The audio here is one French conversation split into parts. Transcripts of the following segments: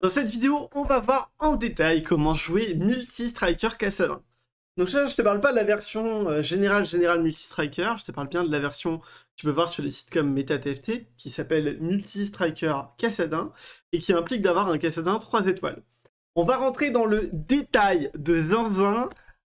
Dans cette vidéo, on va voir en détail comment jouer Multi-Striker Donc là, je te parle pas de la version euh, générale générale Multi-Striker, je te parle bien de la version que tu peux voir sur les sites comme MetaTFT, qui s'appelle Multi-Striker et qui implique d'avoir un Cassadin 3 étoiles. On va rentrer dans le détail de zinzin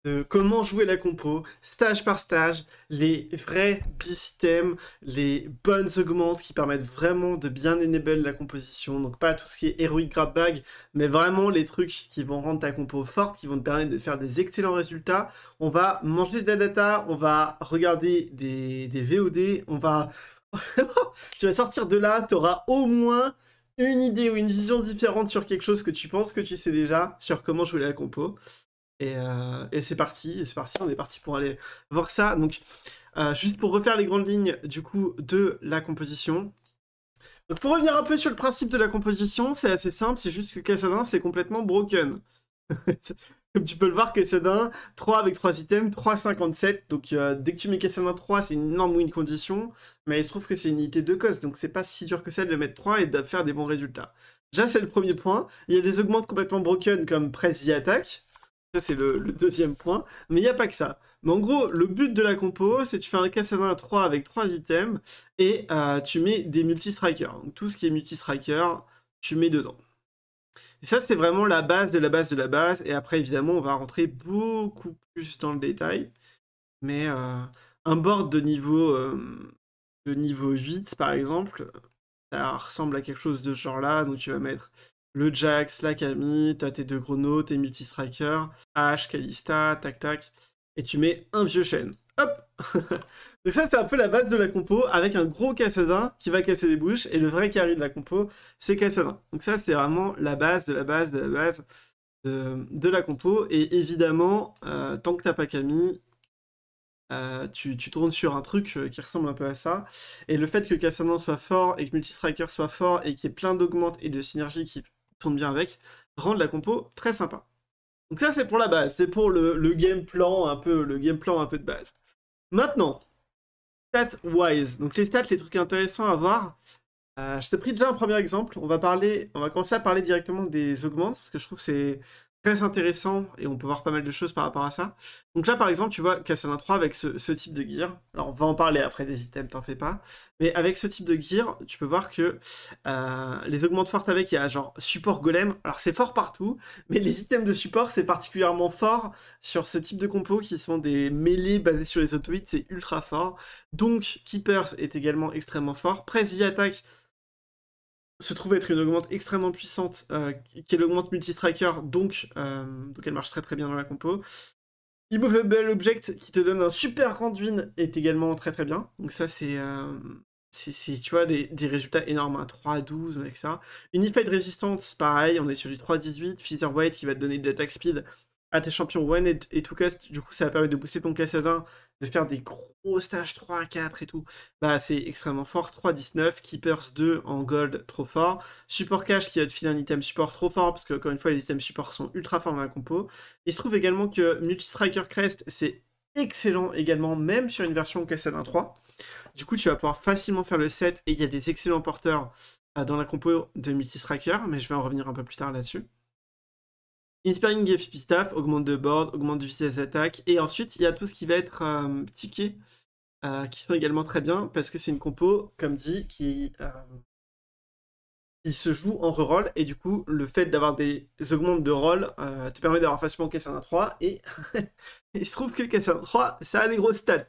de comment jouer la compo, stage par stage, les vrais b les bonnes augmentes qui permettent vraiment de bien enable la composition. Donc pas tout ce qui est héroïque grab bag, mais vraiment les trucs qui vont rendre ta compo forte, qui vont te permettre de faire des excellents résultats. On va manger de la data, on va regarder des, des VOD, on va... tu vas sortir de là, tu auras au moins une idée ou une vision différente sur quelque chose que tu penses que tu sais déjà, sur comment jouer la compo. Euh, et, c'est parti, c'est parti, on est parti pour aller voir ça. Donc, euh, juste pour refaire les grandes lignes du coup de la composition. Donc, pour revenir un peu sur le principe de la composition, c'est assez simple, c'est juste que Cassadin, c'est complètement broken. Comme tu peux le voir, Cassadin, 3 avec 3 items, 3,57. Donc, euh, dès que tu mets Cassadin 3, c'est une énorme win condition. Mais il se trouve que c'est une unité de cause. donc c'est pas si dur que ça de le mettre 3 et de faire des bons résultats. Déjà, c'est le premier point. Il y a des augmentes complètement broken comme Press the Attack. Ça, c'est le, deuxième point. Mais il n'y a pas que ça. Mais en gros, le but de la compo, c'est que tu fais un Kassadin à 3 avec 3 items et euh, tu mets des multi-strikers. Donc tout ce qui est multi strikers tu mets dedans. Et ça, c'est vraiment la base de la base de la base. Et après, évidemment, on va rentrer beaucoup plus dans le détail. Mais euh, un board de niveau, euh, de niveau 8, par exemple, ça ressemble à quelque chose de ce genre-là. Donc tu vas mettre le Jax, la Camille, t'as tes deux nôtres, tes multi H, Kalista, tac tac, et tu mets un vieux chêne. Hop Donc ça c'est un peu la base de la compo avec un gros Cassadin qui va casser des bouches et le vrai carry de la compo c'est Cassadin. Donc ça c'est vraiment la base de la base de la base de, la compo et évidemment euh, tant que t'as pas Camille euh, tu, tournes sur un truc euh, qui ressemble un peu à ça. Et le fait que Cassadin soit fort et que Multistriker soit fort et qu'il y ait plein d'augmentes et de synergies qui tourne bien avec, rendre la compo très sympa. Donc ça c'est pour la base, c'est pour le, le, game plan un peu, le game plan un peu de base. Maintenant, stats wise, donc les stats, les trucs intéressants à voir. Euh, je t'ai pris déjà un premier exemple. On va parler, on va commencer à parler directement des augmentes parce que je trouve que c'est très intéressant et on peut voir pas mal de choses par rapport à ça. Donc là, par exemple, tu vois Cassandra 3 avec ce, type de gear. Alors, on va en parler après des items, t'en fais pas. Mais avec ce type de gear, tu peux voir que euh, les augmentes fortes avec, il y a genre support golem. Alors, c'est fort partout, mais les items de support, c'est particulièrement fort sur ce type de compo qui sont des mêlées basées sur les auto c'est ultra fort. Donc, Keepers est également extrêmement fort. y attaque se trouve être une augmente extrêmement puissante, euh, qui est l'augmente multi-striker, donc, euh, donc elle marche très très bien dans la compo. Immovable Object, qui te donne un super Randuin, est également très très bien. Donc ça, c'est... Euh, c'est, tu vois, des, résultats énormes, hein, 3 à 12, avec ça. Unified Resistance, pareil, on est sur du 3 à 18. Feather White qui va te donner de l'attaque speed, à tes champions one et, et cast. Du coup, ça va permettre de booster ton cassadin, de faire des gros stages 3 à 4 et tout. Bah, c'est extrêmement fort. 3 19, Keepers 2 en gold, trop fort. Support cash qui va te filer un item support trop fort parce que, encore une fois, les items support sont ultra forts dans la compo. Il se trouve également que Multi-Striker Crest, c'est excellent également, même sur une version cassadin 3, Du coup, tu vas pouvoir facilement faire le set et il y a des excellents porteurs euh, dans la compo de Multi-Striker, mais je vais en revenir un peu plus tard là-dessus. Inspiring Gift Staff, augmente de board, augmente du vitesse d'attaque. Et ensuite, il y a tout ce qui va être euh, ticket, euh, qui sont également très bien, parce que c'est une compo, comme dit, euh, qui, se joue en reroll. Et du coup, le fait d'avoir des augmentes de roll euh, te permet d'avoir facilement Cassandra 3. Et il se trouve que Cassandra 3, ça a des grosses stats.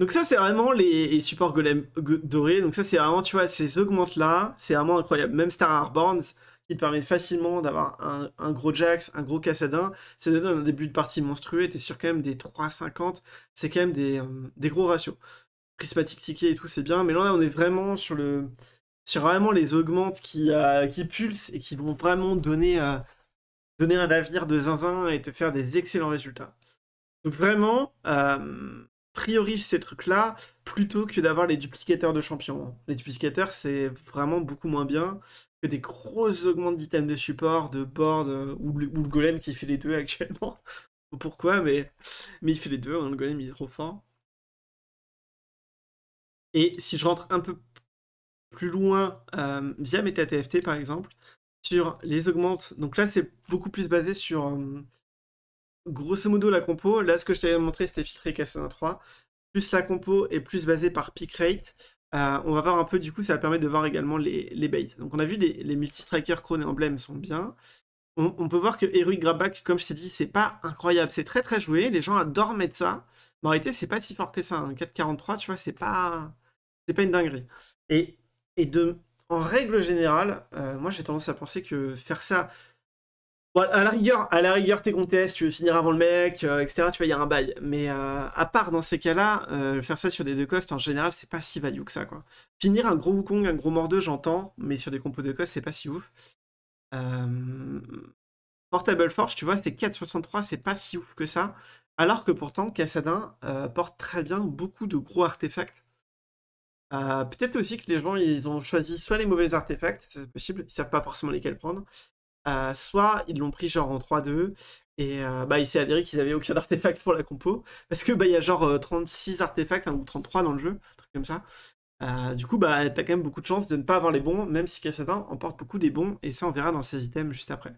Donc ça c'est vraiment les, supports golem dorés, donc ça c'est vraiment tu vois ces augmentes là, c'est vraiment incroyable. Même Star Airborne, qui permet facilement d'avoir un, gros Jax, un gros Cassadin. C'est dans un début de partie monstrueux, t'es sur quand même des 3,50, c'est quand même des, euh, gros ratios. Prismatique ticket et tout, c'est bien, mais là, on est vraiment sur le sur vraiment les augmentes qui, euh, qui pulsent et qui vont vraiment donner, euh, donner un avenir de zinzin et te faire des excellents résultats. Donc vraiment, priorise ces trucs-là plutôt que d'avoir les duplicateurs de champions. Les duplicateurs, c'est vraiment beaucoup moins bien des grosses augmentes d'items de support, de board, euh, ou, le, golem qui fait les deux actuellement. Pourquoi, mais, mais il fait les deux, hein, le golem il est trop fort. Et si je rentre un peu plus loin euh, via via tft par exemple, sur les augmentes, donc là c'est beaucoup plus basé sur euh, grosso modo la compo. Là ce que je t'avais montré c'était filtré Cassana 3, plus la compo est plus basée par pick rate. Euh, on va voir un peu, du coup, ça va permettre de voir également les, les baits. Donc, on a vu les, multi-strikers, crônes et Emblème sont bien. On, peut voir que Heroic Grabback, comme je t'ai dit, c'est pas incroyable. C'est très très joué. Les gens adorent mettre ça. Mais en réalité, c'est pas si fort que ça. Un 4-43, tu vois, c'est pas, c'est pas une dinguerie. Et, et de, en règle générale, euh, moi j'ai tendance à penser que faire ça Bon, à la rigueur, à la rigueur, t'es contestes, tu veux finir avant le mec, euh, etc. Tu vas y avoir un bail. Mais euh, à part dans ces cas-là, euh, faire ça sur des deux costs, en général, c'est pas si value que ça, quoi. Finir un gros Wukong, un gros Mordeux, j'entends, mais sur des compos de cost, c'est pas si ouf. Portable Forge, tu vois, c'était 4,63, c'est pas si ouf que ça. Alors que pourtant, Cassadin porte très bien beaucoup de gros artefacts. Peut-être aussi que les gens, ils ont choisi soit les mauvais artefacts, c'est possible, ils savent pas forcément lesquels prendre, euh, soit ils l'ont pris genre en 3-2 et euh, bah, il s'est avéré qu'ils avaient aucun artefact pour la compo parce que bah il y a genre 36 euh, artefacts hein, ou 33 dans le jeu, truc comme ça. du coup bah t'as quand même beaucoup de chance de ne pas avoir les bons, même si Cassadin emporte beaucoup des bons et ça on verra dans ses items juste après.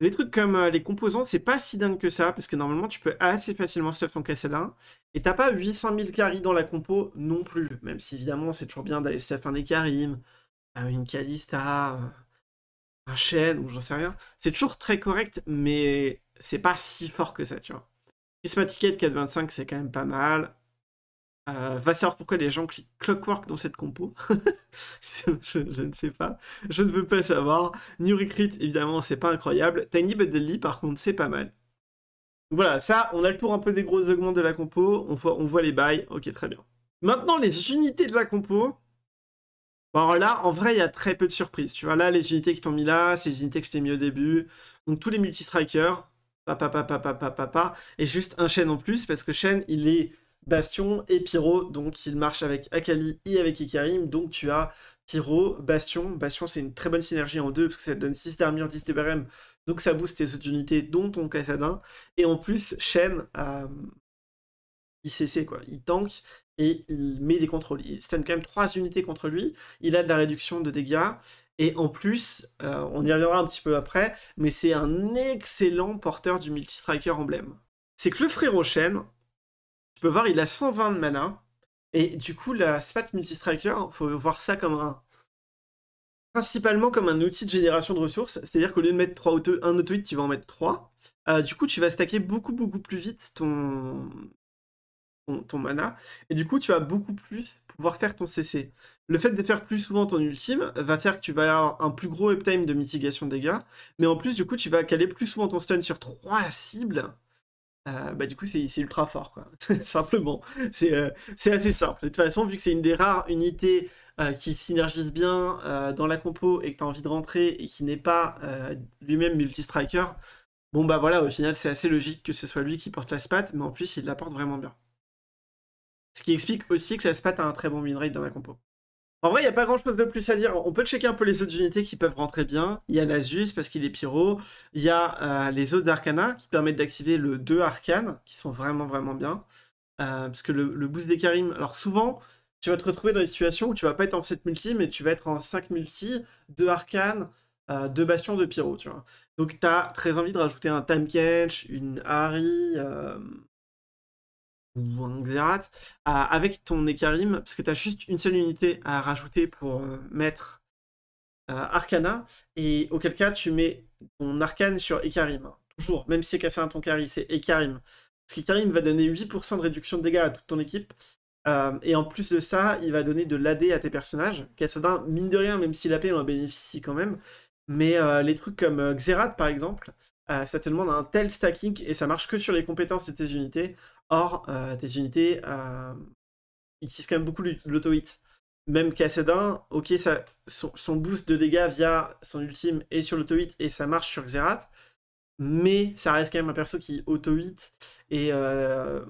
Les trucs comme les composants, c'est pas si dingue que ça, parce que normalement tu peux assez facilement stuff ton Cassadin, et t'as pas 800 000 caries dans la compo non plus, même si évidemment c'est toujours bien d'aller stuff un des une Kalista, un chêne ou j'en sais rien. C'est toujours très correct, mais c'est pas si fort que ça, tu vois. Prismaticate 425, c'est quand même pas mal. Euh, va savoir pourquoi les gens cliquent Clockwork dans cette compo. je, ne sais pas. Je ne veux pas savoir. New Recruit, évidemment, c'est pas incroyable. Tiny deadly, par contre, c'est pas mal. voilà, ça, on a le tour un peu des gros augments de la compo. On voit, on voit les bails. Ok, très bien. Maintenant, les unités de la compo. Bon, là, en vrai, il y a très peu de surprises. Tu vois, là, les unités qui t'ont mis là, c'est les unités que je t'ai mis au début. Donc, tous les multi-strikers, papa, papa, papa, papa, et juste un chêne en plus, parce que Shen, il est Bastion et Pyro, donc il marche avec Akali et avec Ikarim, donc tu as Pyro, Bastion. Bastion, c'est une très bonne synergie en deux, parce que ça te donne 6 d'armure, 10 de donc ça booste tes autres unités, dont ton Kassadin. Et en plus, Shen, euh, il CC, quoi. Il tank, et il met des contrôles. Il stun quand même 3 unités contre lui, il a de la réduction de dégâts, et en plus, euh, on y reviendra un petit peu après, mais c'est un excellent porteur du multi-striker emblème. C'est que le frérot Shen, tu peux voir, il a 120 de mana, et du coup, la SPAT multi-striker, faut voir ça comme un. Principalement comme un outil de génération de ressources, c'est-à-dire qu'au lieu de mettre 3 auto... un auto tu vas en mettre 3. Euh, du coup, tu vas stacker beaucoup, beaucoup plus vite ton, ton, mana. Et du coup, tu vas beaucoup plus pouvoir faire ton CC. Le fait de faire plus souvent ton ultime va faire que tu vas avoir un plus gros uptime de mitigation de dégâts. Mais en plus, du coup, tu vas caler plus souvent ton stun sur trois cibles. Euh, bah du coup c'est ultra fort quoi simplement euh, c'est assez simple de toute façon vu que c'est une des rares unités euh, qui synergise bien dans la compo et que tu as envie de rentrer et qui n'est pas lui-même multi-striker bon bah voilà au final c'est assez logique que ce soit lui qui porte la spat mais en plus il la porte vraiment bien ce qui explique aussi que la spat a un très bon win dans la compo. En vrai, il n'y a pas grand chose de plus à dire. On peut checker un peu les autres unités qui peuvent rentrer bien. Il y a l'Asus parce qu'il est pyro. Il y a euh, les autres arcanas qui permettent d'activer le 2 arcane, qui sont vraiment vraiment bien. Euh, parce que le, boost des Karim. Alors souvent, tu vas te retrouver dans des situations où tu vas pas être en 7 multi, mais tu vas être en 5 multi, 2 arcanes, 2 euh, bastions, de pyro, tu vois. Donc tu as très envie de rajouter un Time Catch, une Harry, ou un Xerath, avec ton Ekarim, parce que tu as juste une seule unité à rajouter pour euh, mettre euh, Arcana, et auquel cas tu mets ton Arcane sur Ekarim. Toujours, même si c'est cassé à ton carry, c'est Ekarim. Parce qu'Ekarim va donner 8% de réduction de dégâts à toute ton équipe, euh, et en plus de ça, il va donner de l'AD à tes personnages. Kassadin, mine de rien, même si la paix en bénéficie quand même. Mais les trucs comme Xerath, par exemple, ça te demande un tel stacking et ça marche que sur les compétences de tes unités. Or, euh, tes unités euh, utilisent quand même beaucoup l'auto-hit. Même Kassadin, ok, ça, son, boost de dégâts via son ultime est sur l'auto-hit et ça marche sur Xerath, mais ça reste quand même un perso qui auto-hit et. Euh,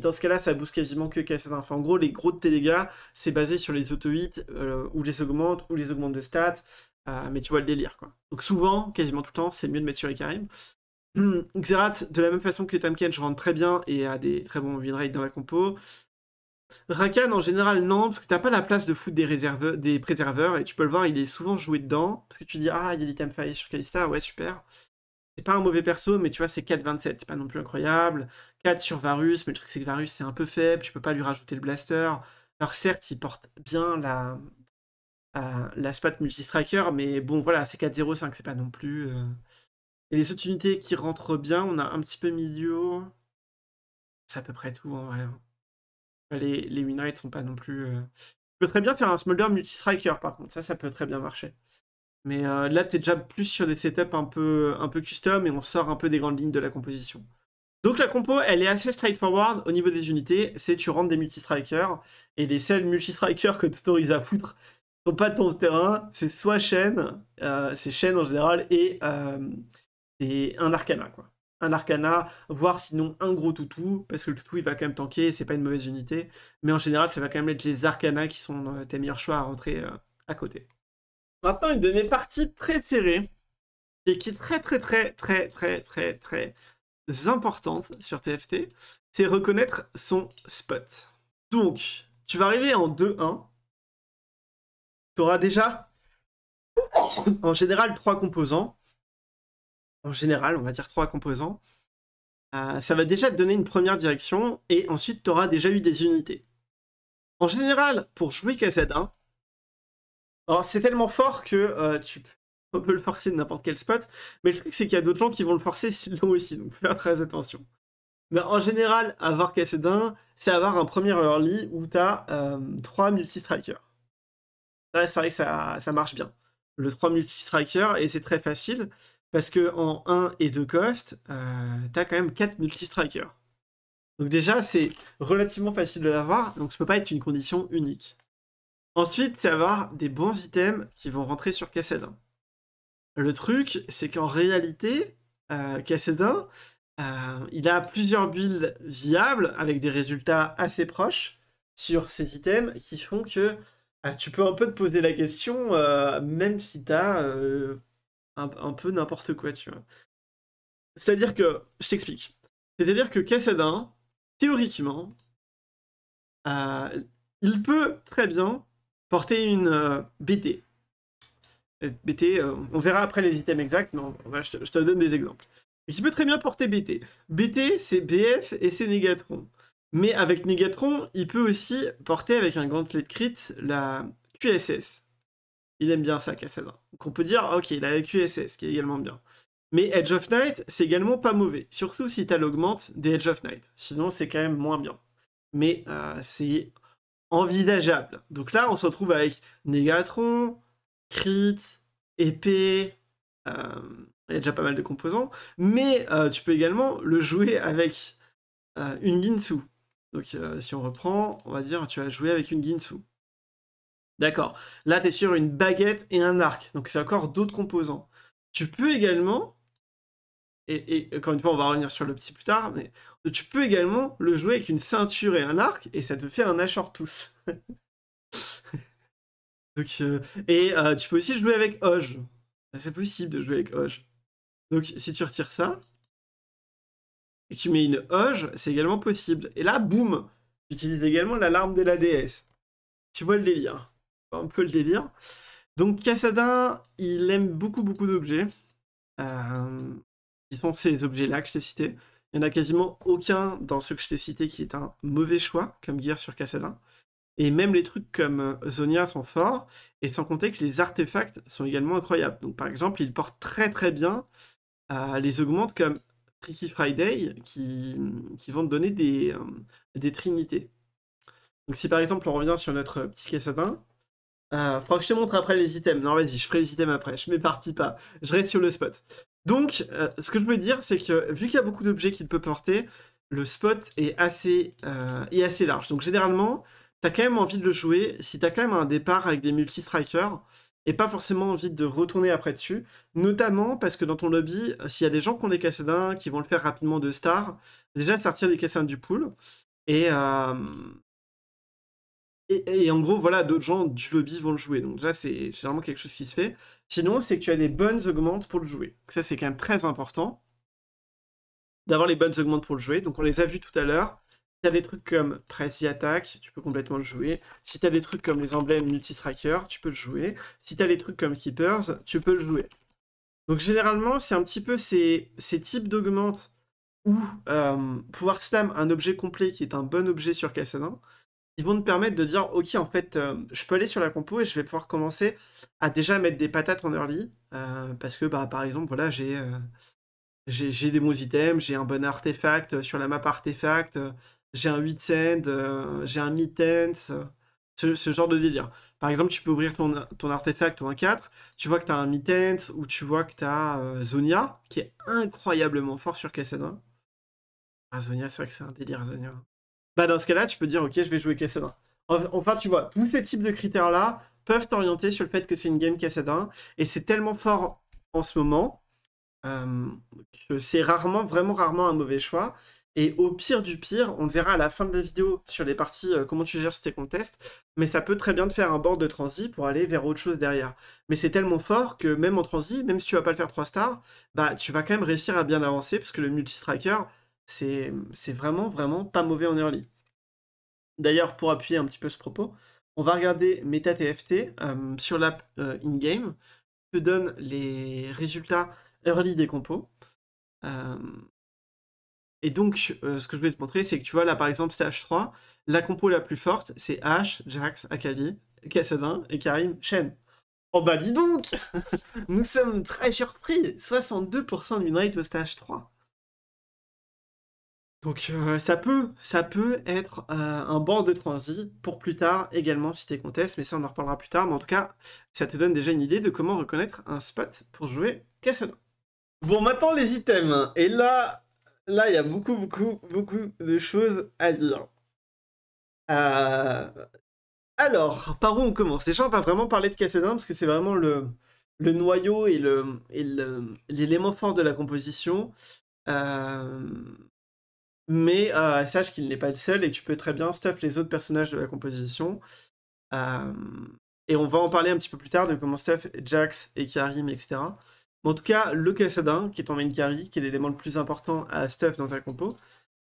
dans ce cas-là, ça booste quasiment que Kassadin. en gros, les gros de tes dégâts, c'est basé sur les auto-hits, ou les augmentes, ou les augmentes de stats. mais tu vois le délire, quoi. Donc souvent, quasiment tout le temps, c'est mieux de mettre sur les Mm, Xerath, de la même façon que Tamken, je rentre très bien et a des très bons winrate dans la compo. Rakan, en général, non, parce que t'as pas la place de foot des, des préserveurs, et tu peux le voir, il est souvent joué dedans, parce que tu dis, ah, il y a des Temfire sur Kalista, ouais, super. C'est pas un mauvais perso, mais tu vois, c'est 4-27, c'est pas non plus incroyable. 4 sur Varus, mais le truc, c'est que Varus, c'est un peu faible, tu peux pas lui rajouter le blaster. Alors, certes, il porte bien la, euh, la spat multi-striker, mais bon, voilà, c'est 4-0-5, c'est pas non plus... Euh, et les autres unités qui rentrent bien, on a un petit peu milieu. C'est à peu près tout en vrai. Hein. Les, les win sont pas non plus. Euh, tu peux très bien faire un smolder multi-striker par contre, ça, ça peut très bien marcher. Mais euh, là, t'es déjà plus sur des setups un peu, un peu custom et on sort un peu des grandes lignes de la composition. Donc la compo, elle est assez straightforward au niveau des unités. C'est tu rentres des multi-strikers et les seuls multi-strikers que tu autorises à foutre sont pas ton terrain. C'est soit chaîne, euh, c'est chaîne en général, et, un arcana, quoi. Un arcana, voire sinon un gros toutou, parce que le toutou il va quand même tanker, c'est pas une mauvaise unité. Mais en général, ça va quand même être les arcanas qui sont euh, tes meilleurs choix à rentrer euh, à côté. Maintenant, une de mes parties préférées, et qui est très très très très très très très importante sur TFT, c'est reconnaître son spot. Donc, tu vas arriver en 2-1. Tu auras déjà, en général, trois composants en général, on va dire trois composants, euh, ça va déjà te donner une première direction et ensuite tu auras déjà eu des unités. En général, pour jouer KZ1, c'est tellement fort que euh, tu peux le forcer de n'importe quel spot, mais le truc c'est qu'il y a d'autres gens qui vont le forcer s'ils aussi, donc faire très attention. Mais en général, avoir KZ1, c'est avoir un premier early où tu as euh, trois multi-strikers. c'est vrai que ça, marche bien. Le 3 multi-striker, et c'est très facile. Parce que en 1 et 2 cost, euh, tu as quand même 4 multi-strikers. Donc déjà, c'est relativement facile de l'avoir, donc ça peut pas être une condition unique. Ensuite, c'est avoir des bons items qui vont rentrer sur Cassadin. Le truc, c'est qu'en réalité, euh, euh, il a plusieurs builds viables avec des résultats assez proches sur ces items qui font que euh, tu peux un peu te poser la question, euh, même si tu as un, peu n'importe quoi, tu vois. C'est-à-dire que, je t'explique. C'est-à-dire que Cassadin, théoriquement, euh, il peut très bien porter une euh, BT. Euh, BT, on verra après les items exacts, mais je, te, donne des exemples. Il peut très bien porter BT. BT, c'est BF et c'est Négatron. Mais avec Négatron, il peut aussi porter avec un grand de crit la QSS il aime bien ça, Kassadin. Donc on peut dire, ah, ok, il a la QSS, qui est également bien. Mais Edge of Night, c'est également pas mauvais, surtout si tu l'augmente des Edge of Night. Sinon, c'est quand même moins bien. Mais euh, c'est envisageable. Donc là, on se retrouve avec Negatron, Crit, Épée, euh, il y a déjà pas mal de composants, mais euh, tu peux également le jouer avec une Ginsu. Donc si on reprend, on va dire tu vas jouer avec une Ginsu. D'accord. Là, tu es sur une baguette et un arc. Donc, c'est encore d'autres composants. Tu peux également, et, encore une fois, on va revenir sur le petit plus tard, mais tu peux également le jouer avec une ceinture et un arc, et ça te fait un Ashore tous. Euh, et euh, tu peux aussi jouer avec Oge. C'est possible de jouer avec Oge. Donc, si tu retires ça, et tu mets une Oge, c'est également possible. Et là, boum, tu utilises également l'alarme de la déesse. Tu vois le délire un peu le délire. Donc Cassadin, il aime beaucoup beaucoup d'objets. Euh, sont ces objets-là que je t'ai cités. Il n'y en a quasiment aucun dans ceux que je t'ai cités qui est un mauvais choix, comme Gear sur Cassadin. Et même les trucs comme euh, Zonia sont forts, et sans compter que les artefacts sont également incroyables. Donc par exemple, il porte très très bien euh, les augmentes comme Tricky Friday, qui, vont te donner des, euh, des trinités. Donc si par exemple on revient sur notre petit Cassadin, euh, faudra que je te montre après les items. Non, vas-y, je ferai les items après. Je m'épartis pas. Je reste sur le spot. Donc, euh, ce que je veux dire, c'est que vu qu'il y a beaucoup d'objets qu'il peut porter, le spot est assez, euh, assez large. Donc, généralement, tu as quand même envie de le jouer si tu as quand même un départ avec des multi-strikers et pas forcément envie de retourner après dessus. Notamment parce que dans ton lobby, euh, s'il y a des gens qui ont des cassadins, qui vont le faire rapidement de star, déjà sortir des cassadins du pool. Et, euh, et, en gros, voilà, d'autres gens du lobby vont le jouer. Donc là, c'est vraiment quelque chose qui se fait. Sinon, c'est que tu as les bonnes augmentes pour le jouer. Ça, c'est quand même très important d'avoir les bonnes augmentes pour le jouer. Donc on les a vus tout à l'heure. Si t'as des trucs comme Press Attack, tu peux complètement le jouer. Si as des trucs comme les emblèmes Tracker, tu peux le jouer. Si t'as des trucs comme Keepers, tu peux le jouer. Donc généralement, c'est un petit peu ces, types d'augmentes où euh, pouvoir slam un objet complet qui est un bon objet sur Kassadin, ils vont te permettre de dire ok en fait euh, je peux aller sur la compo et je vais pouvoir commencer à déjà mettre des patates en early euh, parce que bah par exemple voilà euh, j'ai j'ai des bons items, j'ai un bon artefact sur la map artefact, j'ai un 8 send j'ai un mid ce, genre de délire. Par exemple, tu peux ouvrir ton, ton artefact ou un 4, tu vois que tu as un mid tense ou tu vois que tu as Zonia qui est incroyablement fort sur ksn Ah, Zonia, c'est vrai que c'est un délire, Zonia bah dans ce cas-là, tu peux dire, ok, je vais jouer Cassadin. Enfin, tu vois, tous ces types de critères-là peuvent t'orienter sur le fait que c'est une game cassadin. Et c'est tellement fort en ce moment euh, que c'est rarement, vraiment rarement un mauvais choix. Et au pire du pire, on le verra à la fin de la vidéo sur les parties euh, comment tu gères tes contests, mais ça peut très bien te faire un board de transi pour aller vers autre chose derrière. Mais c'est tellement fort que même en transi, même si tu vas pas le faire 3 stars, bah tu vas quand même réussir à bien avancer parce que le multi-striker, c'est vraiment, vraiment pas mauvais en early. D'ailleurs, pour appuyer un petit peu ce propos, on va regarder MetaTFT euh, sur l'app euh, in-game, te donne les résultats early des compos. Euh, et donc, ce que je vais te montrer, c'est que tu vois là, par exemple, stage 3, la compo la plus forte, c'est H, Jax, Akali, Kassadin et Karim, Shen. Oh bah dis donc Nous sommes très surpris 62% de win au stage 3. Donc euh, ça peut, ça peut être euh, un banc de transit pour plus tard également si t'es comtesse, mais ça on en reparlera plus tard. Mais en tout cas, ça te donne déjà une idée de comment reconnaître un spot pour jouer Cassadin. Bon, maintenant les items. Et là, là il y a beaucoup, beaucoup, beaucoup de choses à dire. Euh, alors, par où on commence Déjà, on va vraiment parler de Cassadin, parce que c'est vraiment le, le noyau et l'élément le, fort de la composition mais euh, sache qu'il n'est pas le seul et que tu peux très bien stuff les autres personnages de la composition. Euh, et on va en parler un petit peu plus tard de comment stuff Jax et Karim, etc. Mais en tout cas, le Kassadin, qui est en main carry, qui est l'élément le plus important à stuff dans ta compo,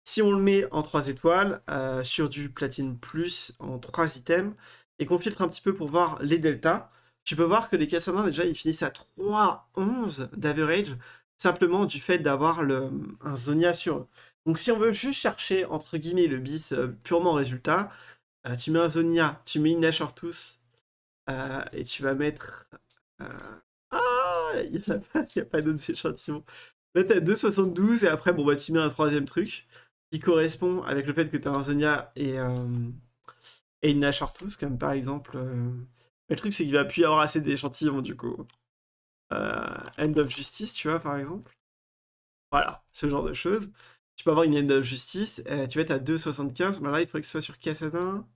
si on le met en 3 étoiles, euh, sur du platine plus, en 3 items, et qu'on filtre un petit peu pour voir les deltas, tu peux voir que les Kassadins, déjà, ils finissent à 3-11 d'average, simplement du fait d'avoir un Zonia sur eux. Donc si on veut juste chercher, entre guillemets, le bis euh, purement résultat, euh, tu mets un Zonia, tu mets une Nash tous euh, et tu vas mettre... Ah Il n'y a pas, d'autres échantillons. Là, as 2,72, et après, bon, bah, tu mets un troisième truc qui correspond avec le fait que tu as un Zonia et, et une tous, comme par exemple. Le truc, c'est qu'il va plus y avoir assez d'échantillons, du coup. End of Justice, tu vois, par exemple. Voilà, ce genre de choses. Tu peux avoir une end de justice. Euh, tu vas être à 2,75. Mais bah là, il faudrait que ce soit sur Cassadin.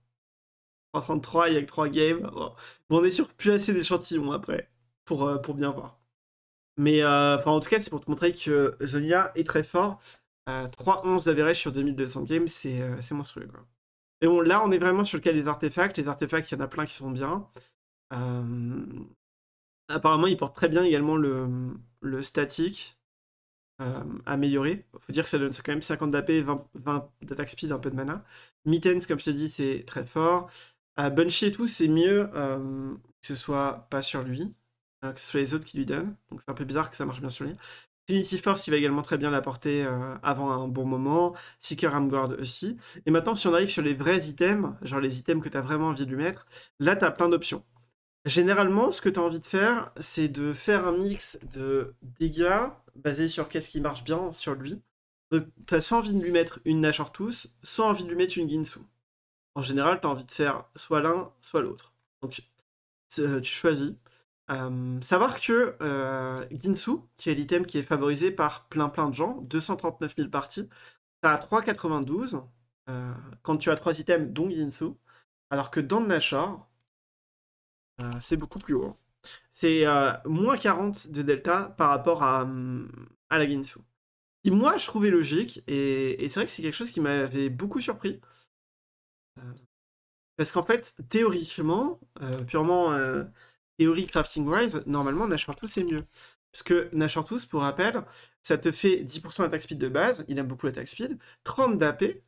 3,33, il n'y a que 3 games. Bon. on est sur plus assez d'échantillons après. Pour, euh, pour bien voir. Mais euh, enfin, en tout cas, c'est pour te montrer que Zonia est très fort. 3,11 d'average sur 2200 games, c'est monstrueux. Quoi. Et bon, là, on est vraiment sur le cas des artefacts. Les artefacts, il y en a plein qui sont bien. Apparemment, il porte très bien également le, le statique. Euh, il Faut dire que ça donne quand même 50 d'AP, 20, 20 d'attaque speed, un peu de mana. Mittens, comme je te dis, c'est très fort. Euh, Bunchy et tout, c'est mieux euh, que ce soit pas sur lui, que ce soit les autres qui lui donnent. Donc c'est un peu bizarre que ça marche bien sur lui. Trinity Force, il va également très bien l'apporter porter avant un bon moment. Seeker Amguard aussi. Et maintenant, si on arrive sur les vrais items, genre les items que tu as vraiment envie de lui mettre, là, tu as plein d'options. Généralement, ce que tu as envie de faire, c'est de faire un mix de dégâts basé sur qu'est-ce qui marche bien sur lui. Donc, tu as soit envie de lui mettre une Nashor tous, soit envie de lui mettre une Ginsu. En général, tu as envie de faire soit l'un, soit l'autre. Donc, euh, tu choisis. Euh, savoir que euh, Ginsu, qui est l'item qui est favorisé par plein plein de gens, 239 000 parties, as 3,92 euh, quand tu as trois items, dont Ginsu, alors que dans le Nashor, euh, c'est beaucoup plus haut. Hein. C'est euh, moins 40 de delta par rapport à, hum, à la Ginsu. Et moi, je trouvais logique, et, c'est vrai que c'est quelque chose qui m'avait beaucoup surpris. Euh, parce qu'en fait, théoriquement, purement théorique crafting-wise, normalement, Nashortus, c'est mieux. Parce que Nashortus, pour rappel, ça te fait 10% d'attaque speed de base, il aime beaucoup l'attaque speed, 30 d'AP,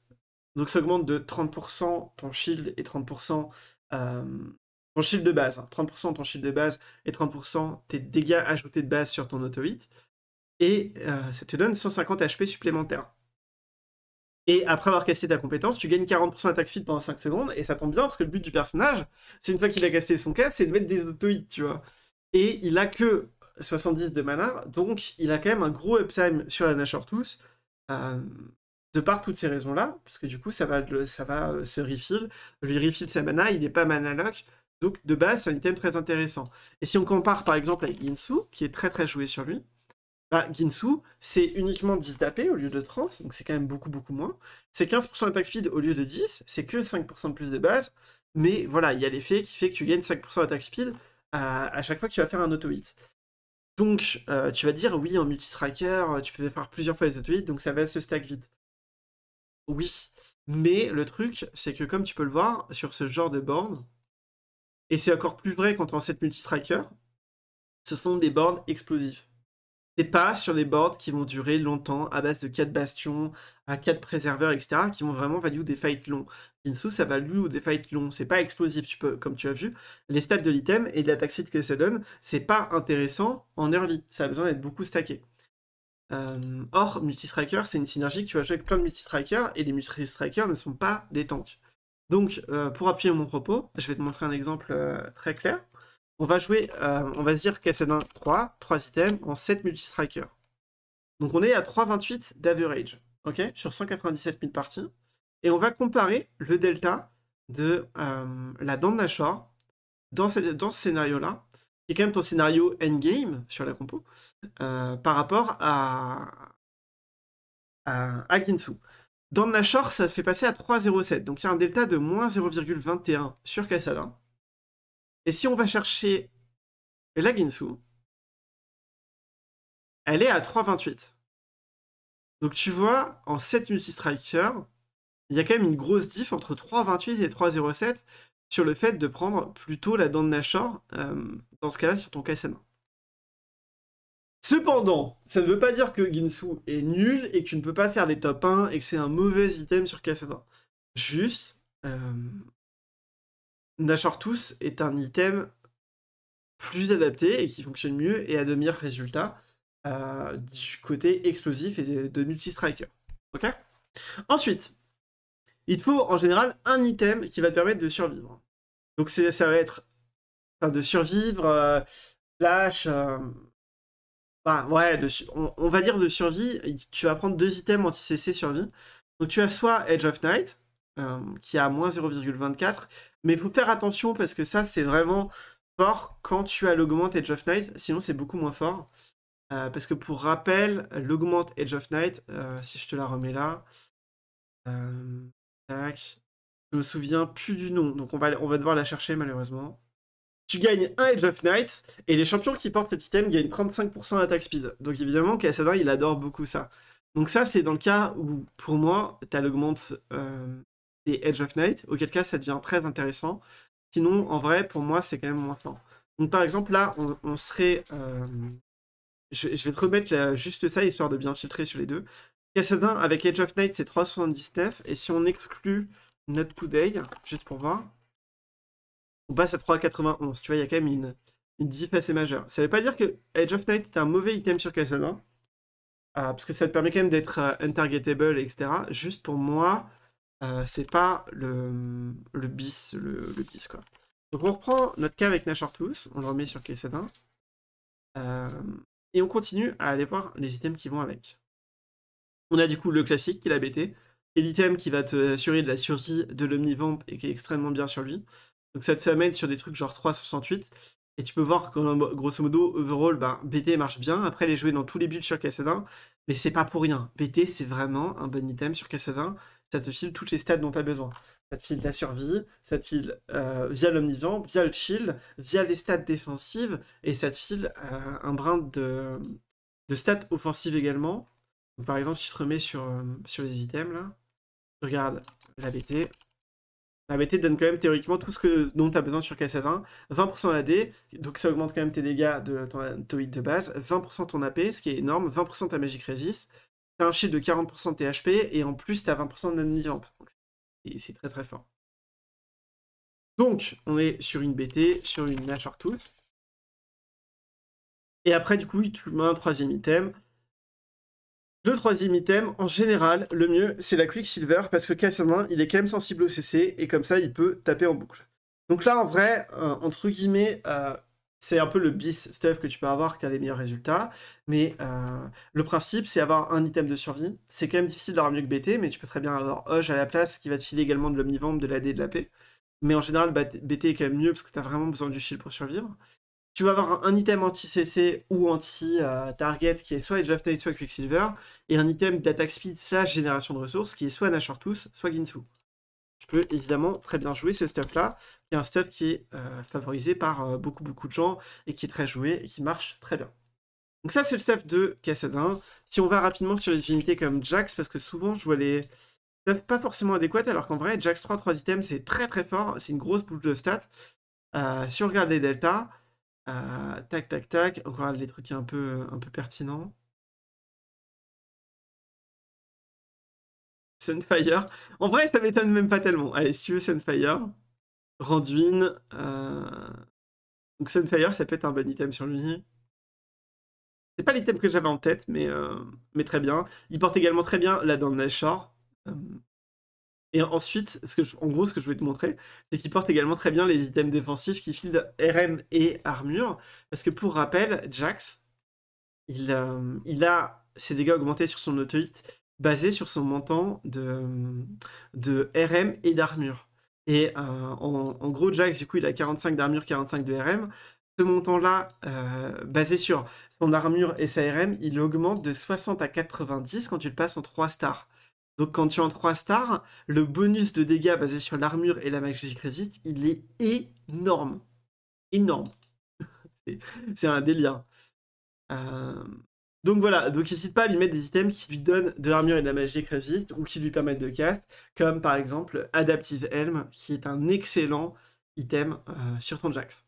donc ça augmente de 30% ton shield et 30% ton shield de base, 30% hein, ton shield de base et 30% tes dégâts ajoutés de base sur ton auto-hit, et euh, ça te donne 150 HP supplémentaires. Et après avoir casté ta compétence, tu gagnes 40% d'attaque speed pendant 5 secondes, et ça tombe bien parce que le but du personnage, c'est une fois qu'il a casté son cas, c'est de mettre des auto-hits, tu vois. Et il a que 70 de mana, donc il a quand même un gros uptime sur la Nashor tous. Euh, de par toutes ces raisons-là, parce que du coup, ça va, ça va euh, se refill. Lui refill sa mana, il n'est pas mana lock. Donc de base, c'est un item très intéressant. Et si on compare par exemple avec Ginsu, qui est très très joué sur lui, bah, Ginsu, c'est uniquement 10 d'AP au lieu de 30, donc c'est quand même beaucoup beaucoup moins. C'est 15% d'attaque speed au lieu de 10, c'est que 5% de plus de base. Mais voilà, il y a l'effet qui fait que tu gagnes 5% d'attaque speed à, chaque fois que tu vas faire un auto-hit. Donc euh, tu vas dire, oui, en multi-striker, euh, tu peux faire plusieurs fois les auto-hits, donc ça va se stack vite. Oui, mais le truc, c'est que comme tu peux le voir, sur ce genre de borne, et c'est encore plus vrai quand on a 7 multistriker, ce sont des boards explosifs. C'est pas sur des boards qui vont durer longtemps à base de 4 bastions, à 4 préserveurs, etc., qui vont vraiment value des fights longs. sous ça value des fights longs. C'est pas explosif, tu peux, comme tu as vu. Les stats de l'item et de l'attaque suite que ça donne, c'est pas intéressant en early. Ça a besoin d'être beaucoup stacké. Euh, or, multistriker, c'est une synergie que tu vas jouer avec plein de multistrikers, et les multistrikers ne sont pas des tanks. Donc, euh, pour appuyer mon propos, je vais te montrer un exemple euh, très clair. On va jouer, euh, on va se dire qu'elle 3, 3 items en 7 multi Donc on est à 3,28 d'average, ok, sur 197 000 parties. Et on va comparer le delta de la dent de dans, ce scénario-là, qui est quand même ton scénario endgame sur la compo, par rapport à, à, à dans le Nashor, ça fait passer à 3,07. Donc il y a un delta de moins 0,21 sur Kassadin. Et si on va chercher la Ginsu, elle est à 3,28. Donc tu vois, en 7 multi il y a quand même une grosse diff entre 3,28 et 3,07 sur le fait de prendre plutôt la dent de Nashor, euh, dans ce cas-là sur ton Kassadin. Cependant, ça ne veut pas dire que Ginsu est nul et que tu ne peux pas faire des top 1 et que c'est un mauvais item sur Kassadin. Juste, euh, Nashortus est un item plus adapté et qui fonctionne mieux et a de meilleurs résultats euh, du côté explosif et de, multi-striker. Ok Ensuite, il te faut en général un item qui va te permettre de survivre. Donc ça va être de survivre, flash, euh, euh, ouais, on, va dire de survie. Tu vas prendre deux items anti-CC survie. Donc tu as soit Edge of Night, euh, qui a moins 0,24. Mais il faut faire attention parce que ça, c'est vraiment fort quand tu as l'augment Edge of Night. Sinon, c'est beaucoup moins fort. Euh, parce que pour rappel, l'augment Edge of Night, euh, si je te la remets là, tac, je me souviens plus du nom. Donc on va, on va devoir la chercher malheureusement tu gagnes un Edge of Night, et les champions qui portent cet item gagnent 35% d'attaque speed. Donc évidemment, Kassadin, il adore beaucoup ça. Donc ça, c'est dans le cas où, pour moi, tu augmentes euh, des Edge of Night, auquel cas, ça devient très intéressant. Sinon, en vrai, pour moi, c'est quand même moins fort. Donc par exemple, là, on, serait... Euh, je, vais te remettre juste ça, histoire de bien filtrer sur les deux. Kassadin, avec Edge of Night, c'est 3,79, et si on exclut notre Today, juste pour voir, on passe à 3,91. Tu vois, il y a quand même une, une assez majeure. Ça ne veut pas dire que Edge of Night est un mauvais item sur Hein, euh, parce que ça te permet quand même d'être euh, untargetable, etc. Juste pour moi, euh, c'est pas le, bis, le, bis, quoi. Donc on reprend notre cas avec Nashartus, on le remet sur Kessadin, euh, et on continue à aller voir les items qui vont avec. On a du coup le classique qui l'a BT, et l'item qui va te assurer de la survie de l'omnivamp et qui est extrêmement bien sur lui. Donc ça te amène sur des trucs genre 3,68. Et tu peux voir que, grosso modo, overall, ben, BT marche bien. Après, elle est jouée dans tous les builds sur Kassadin, Mais c'est pas pour rien. BT, c'est vraiment un bon item sur Cassadin. Ça te file toutes les stats dont tu as besoin. Ça te file la survie, ça te file euh, via l'omnivant, via le chill, via les stats défensives. Et ça te file euh, un brin de, stats offensives également. par exemple, si tu te remets sur, euh, sur les items, là, tu la BT, la ah, BT donne quand même théoriquement tout ce dont tu as besoin sur KS1. 20% AD, donc ça augmente quand même tes dégâts de ton toit de base. 20% ton AP, ce qui est énorme. 20% ta Magic Resist. T'as un shield de 40% de tes HP et en plus t'as 20% de non et C'est très très fort. Donc on est sur une BT, sur une Nash Tooth. Et après du coup tu mets un troisième item le troisième item, en général, le mieux, c'est la Quicksilver, parce que Kassadin, il est quand même sensible au CC, et comme ça, il peut taper en boucle. Donc là, en vrai, euh, entre guillemets, euh, c'est un peu le bis stuff que tu peux avoir qui a les meilleurs résultats, mais euh, le principe, c'est avoir un item de survie. C'est quand même difficile d'avoir mieux que BT, mais tu peux très bien avoir Hoge à la place, qui va te filer également de l'omnivamp, de l'AD, de la paix. Mais en général, BT bah, est quand même mieux, parce que tu as vraiment besoin du shield pour survivre tu vas avoir un item anti-CC ou anti-target qui est soit Edge of Night, soit Quicksilver, et un item d'attaque speed slash génération de ressources qui est soit Tooth, soit Ginsu. je peux évidemment très bien jouer ce stuff-là, qui est un stuff qui est euh, favorisé par euh, beaucoup beaucoup de gens, et qui est très joué, et qui marche très bien. Donc ça, c'est le stuff de Cassadin. Si on va rapidement sur les unités comme Jax, parce que souvent, je vois les stuff pas forcément adéquates, alors qu'en vrai, Jax 3, 3 items, c'est très très fort, c'est une grosse boule de stats. Euh, si on regarde les deltas, euh, tac, tac, tac. encore les trucs un peu, un peu pertinents. Sunfire. En vrai, ça m'étonne même pas tellement. Allez, si tu veux Sunfire, Randuin. Euh, donc Sunfire, ça peut être un bon item sur lui. C'est pas l'item que j'avais en tête, mais, euh, mais très bien. Il porte également très bien la dent Nashor. Et ensuite, en gros, ce que je voulais te montrer, c'est qu'il porte également très bien les items défensifs qui filent RM et armure. Parce que pour rappel, Jax, euh, il, a ses dégâts augmentés sur son auto-hit basé sur son montant de, RM et d'armure. Et euh, en, gros, Jax, du coup, il a 45 d'armure, 45 de RM. Ce montant-là, euh, basé sur son armure et sa RM, il augmente de 60 à 90 quand tu le passes en 3 stars. Donc quand tu es en 3 stars, le bonus de dégâts basé sur l'armure et la magie résiste, il est énorme. Énorme. c'est un délire. Euh, donc voilà, donc n'hésite pas à lui mettre des items qui lui donnent de l'armure et de la magie résiste ou qui lui permettent de cast, comme par exemple Adaptive Helm, qui est un excellent item euh, sur ton Jax.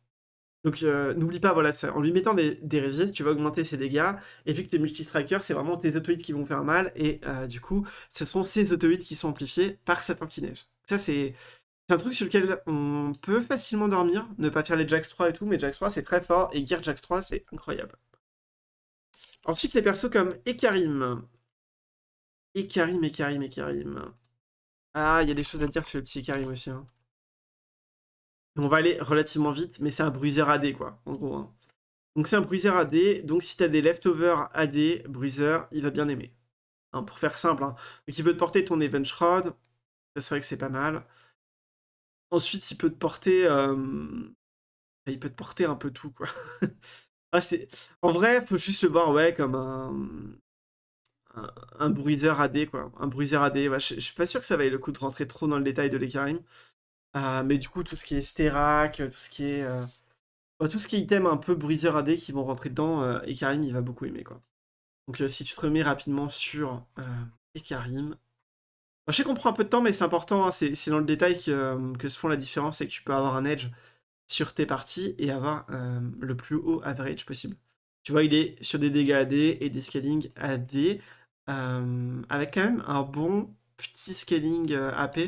Donc euh, n'oublie pas, voilà, en lui mettant des, des tu vas augmenter ses dégâts. Et vu que tes multi c'est vraiment tes autoïdes qui vont faire mal. Et euh, du coup, ce sont ces autoïdes qui sont amplifiés par Satan qui Ça, c'est un truc sur lequel on peut facilement dormir, ne pas faire les Jax 3 et tout, mais Jax 3 c'est très fort et Gear Jax 3 c'est incroyable. Ensuite, les persos comme Ekarim. Ekarim, Ekarim, Ekarim. Ah, il y a des choses à dire sur le petit Ekarim aussi. Hein on va aller relativement vite, mais c'est un bruiser AD, quoi, en gros. Hein. Donc c'est un bruiser AD, donc si t'as des leftovers AD, bruiser, il va bien aimer. Hein, pour faire simple, hein. donc il peut te porter ton Event Shroud, c'est vrai que c'est pas mal. Ensuite, il peut te porter... Euh, il peut te porter un peu tout, quoi. Ah, en vrai, faut juste le voir, ouais, comme un... Un, bruiser AD, quoi. Un bruiser AD, je, suis pas sûr que ça vaille le coup de rentrer trop dans le détail de l'écarim. Ah, mais du coup, tout ce qui est Sterak, euh, tout ce qui est. Euh, bah, tout ce qui est item un peu briseur AD qui vont rentrer dedans, Ecarim euh, il va beaucoup aimer quoi. Donc si tu te remets rapidement sur Ekarim. je sais qu'on prend un peu de temps, mais c'est important, hein, c'est dans le détail que, se font la différence et que tu peux avoir un edge sur tes parties et avoir le plus haut average possible. Tu vois, il est sur des dégâts AD et des scaling AD, avec quand même un bon petit scaling AP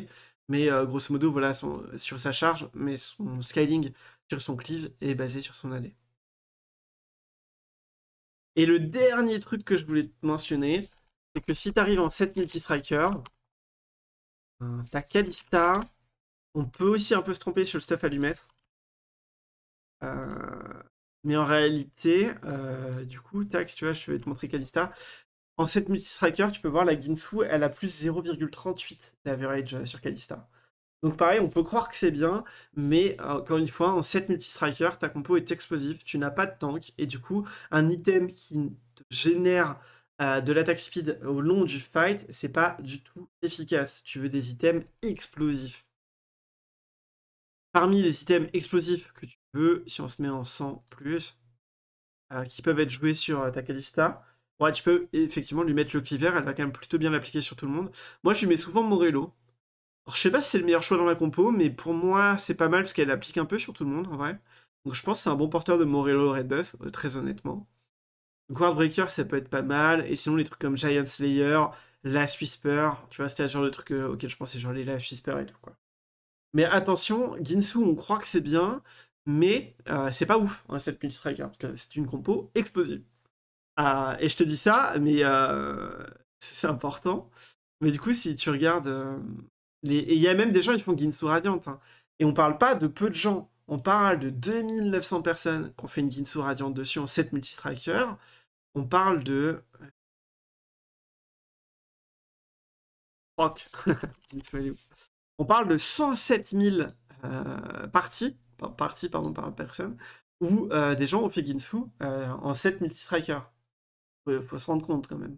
mais euh, grosso modo, voilà, sur sa charge, mais son scaling sur son cleave est basé sur son AD. Et le dernier truc que je voulais te mentionner, c'est que si tu arrives en 7 multi-striker, euh, t'as Kalista. On peut aussi un peu se tromper sur le stuff à lui mettre. Euh, mais en réalité, du coup, tax, tu vois, je vais te montrer Kalista. En 7 multi tu peux voir la Ginsu, elle a plus 0,38 d'average euh, sur Kalista. Donc pareil, on peut croire que c'est bien, mais euh, encore une fois, en 7 multi ta compo est explosive, tu n'as pas de tank, et du coup, un item qui génère euh, de l'attaque speed au long du fight, c'est pas du tout efficace. Tu veux des items explosifs. Parmi les items explosifs que tu veux, si on se met en 100+, plus, qui peuvent être joués sur ta Kalista, Ouais, tu peux effectivement lui mettre le elle va quand même plutôt bien l'appliquer sur tout le monde. Moi, je lui mets souvent Morello. Alors, je sais pas si c'est le meilleur choix dans la compo, mais pour moi, c'est pas mal parce qu'elle applique un peu sur tout le monde en vrai. Donc, je pense que c'est un bon porteur de Morello Red Buff, euh, très honnêtement. Guardbreaker, ça peut être pas mal. Et sinon, les trucs comme Giant Slayer, Last Whisper, tu vois, c'était le genre de truc euh, auquel je pensais, genre les Last Whisper et tout, quoi. Mais attention, Ginsu, on croit que c'est bien, mais euh, c'est pas ouf, hein, cette multi-striker, parce que c'est une compo explosive. Euh, et je te dis ça, mais euh, c'est important. Mais du coup, si tu regardes. Euh, et il y a même des gens qui font Ginsu Radiante. Hein. Et on parle pas de peu de gens. On parle de 2900 personnes qui ont fait une Ginsu Radiante dessus en 7 multistrikers. On parle de. on parle de 107 000 parties, parties pardon, par personne, où des gens ont fait Ginsu en 7 multistrikers. Faut, faut se rendre compte quand même.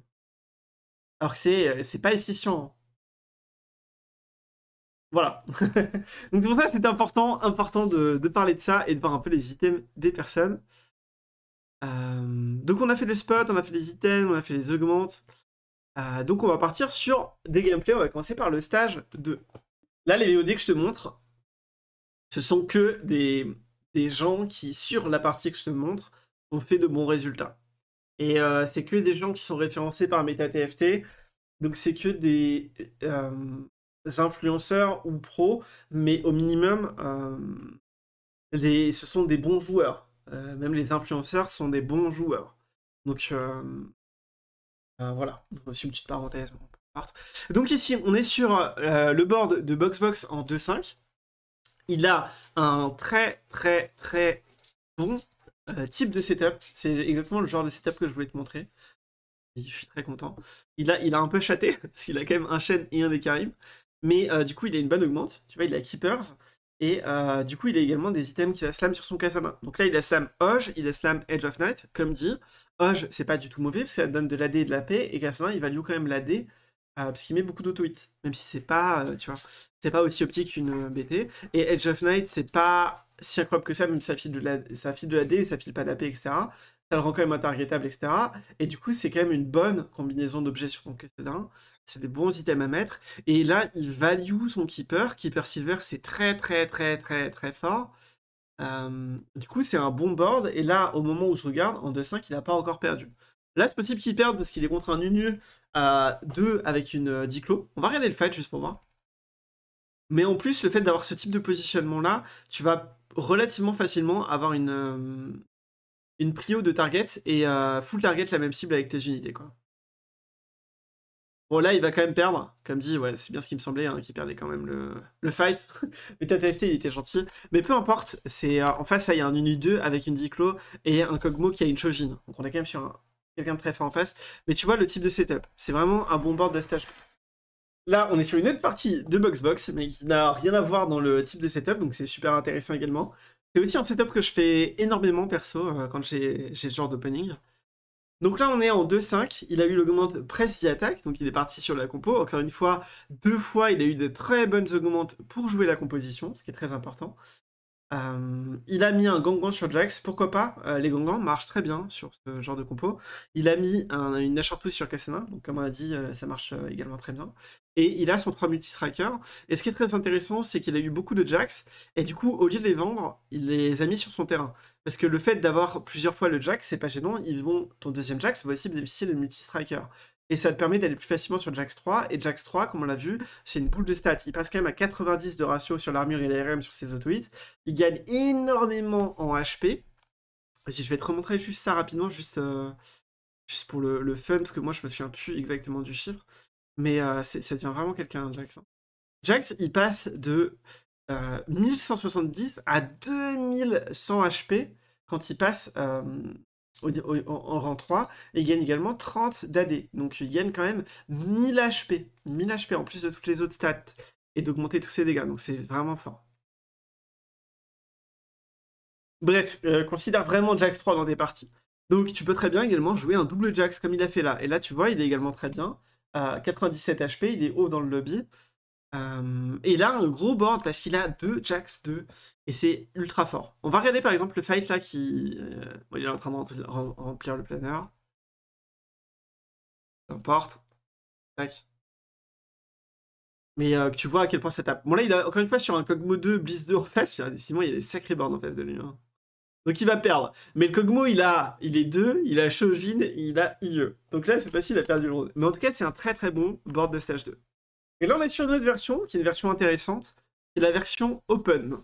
Alors que c'est, euh, pas efficient. Hein. Voilà. Donc c'est pour ça que c'est important, important de, parler de ça et de voir un peu les items des personnes. donc on a fait le spot, on a fait les items, on a fait les augmentes. Euh, donc on va partir sur des gameplays, on va commencer par le stage 2. Là les VOD que je te montre, ce sont que des gens qui sur la partie que je te montre ont fait de bons résultats. Et euh, c'est que des gens qui sont référencés par MetaTFT. Donc c'est que des euh, influenceurs ou pros, mais au minimum, euh, ce sont des bons joueurs. même les influenceurs sont des bons joueurs. Donc voilà, une petite parenthèse. Donc ici, on est sur le board de BoxBox en 2.5. Il a un très très très bon euh, type de setup. C'est exactement le genre de setup que je voulais te montrer. je suis très content. Il a, il a un peu chaté, parce qu'il a quand même un chêne et un des caribes. Mais euh, du coup, il a une bonne augmente. Tu vois, il a Keepers. Et euh, du coup, il a également des items qui a slam sur son Kasama. Donc là, il a slam Oge, il a slam Edge of Night, comme dit. Oge, c'est pas du tout mauvais, parce que ça donne de l'AD et de la paix. Et Kasama, il value quand même D, euh, parce qu'il met beaucoup dauto hit même si c'est pas, euh, tu vois, c'est pas aussi optique qu'une euh, BT. Et Edge of Night, c'est pas si incroyable que ça, même si ça file de la, ça file de la D, ça file pas de la P, etc. Ça le rend quand même intargetable, etc. Et du coup, c'est quand même une bonne combinaison d'objets sur ton custodin. C'est des bons items à mettre. Et là, il value son Keeper. Keeper Silver, c'est très, très, très, très, très fort. du coup, c'est un bon board. Et là, au moment où je regarde, en 2-5, il n'a pas encore perdu. Là, c'est possible qu'il perde parce qu'il est contre un Nunu 2 avec une euh, Diclo. On va regarder le fight juste pour voir. Mais en plus, le fait d'avoir ce type de positionnement-là, tu vas relativement facilement avoir une, euh, une prio de target et euh, full target la même cible avec tes unités. Quoi. Bon, là, il va quand même perdre. Comme dit, ouais, c'est bien ce qui me semblait, qui hein, qu'il perdait quand même le, fight. mais TFT, il était gentil. Mais peu importe, c'est en face, il y a un Uni 2 avec une Diclo et un Kogmo qui a une Shojin. Donc on est quand même sur un, quelqu'un de très fort en face. Mais tu vois le type de setup, c'est vraiment un bon board de stage. Là, on est sur une autre partie de Boxbox, mais qui n'a rien à voir dans le type de setup, donc c'est super intéressant également. C'est aussi un setup que je fais énormément perso euh, quand j'ai ce genre d'opening. Donc là, on est en 2-5. Il a eu l'augmente press attaque, donc il est parti sur la compo. Encore une fois, deux fois, il a eu de très bonnes augmentes pour jouer la composition, ce qui est très important. Euh, il a mis un Gangan sur Jax, pourquoi pas euh, Les Gangans marchent très bien sur ce genre de compo. Il a mis un, une Asher sur Kassena, donc comme on a dit, euh, ça marche également très bien. Et il a son 3 multi Et ce qui est très intéressant, c'est qu'il a eu beaucoup de Jax, et du coup, au lieu de les vendre, il les a mis sur son terrain. Parce que le fait d'avoir plusieurs fois le Jax, c'est pas gênant, ils vont, ton deuxième Jax va aussi bénéficier multi et ça te permet d'aller plus facilement sur Jax 3. Et Jax 3, comme on l'a vu, c'est une boule de stats. Il passe quand même à 90 de ratio sur l'armure et l'ARM sur ses auto -hits. Il gagne énormément en HP. Et si je vais te remontrer juste ça rapidement, juste, euh, pour le, fun, parce que moi je me souviens plus exactement du chiffre. Mais euh, ça devient vraiment quelqu'un, Jax. Hein. Jax, il passe de 1170 euh, à 2100 HP quand il passe en rang 3 et il gagne également 30 d'AD. Donc il gagne quand même 1000 HP. 1000 HP en plus de toutes les autres stats et d'augmenter tous ses dégâts. Donc c'est vraiment fort. Bref, euh, considère vraiment Jax 3 dans des parties. Donc tu peux très bien également jouer un double Jax comme il a fait là. Et là tu vois, il est également très bien. À 97 HP, il est haut dans le lobby et là a un gros board parce qu'il a deux jacks 2 et c'est ultra fort. On va regarder par exemple le fight là qui. Euh, il est en train de remplir le planeur. N'importe. Tac. Mais euh, tu vois à quel point ça tape. Bon là il a encore une fois sur un Cogmo 2, Bliss 2 en face, euh, sinon il y a des sacrés boards en face de lui. Hein. Donc il va perdre. Mais le Kogmo il a il est 2, il a Shojin, il a IE. Donc là c'est facile à perdre du monde. Mais en tout cas c'est un très très bon board de stage 2. Et là, on est sur une autre version, qui est une version intéressante, qui est la version open.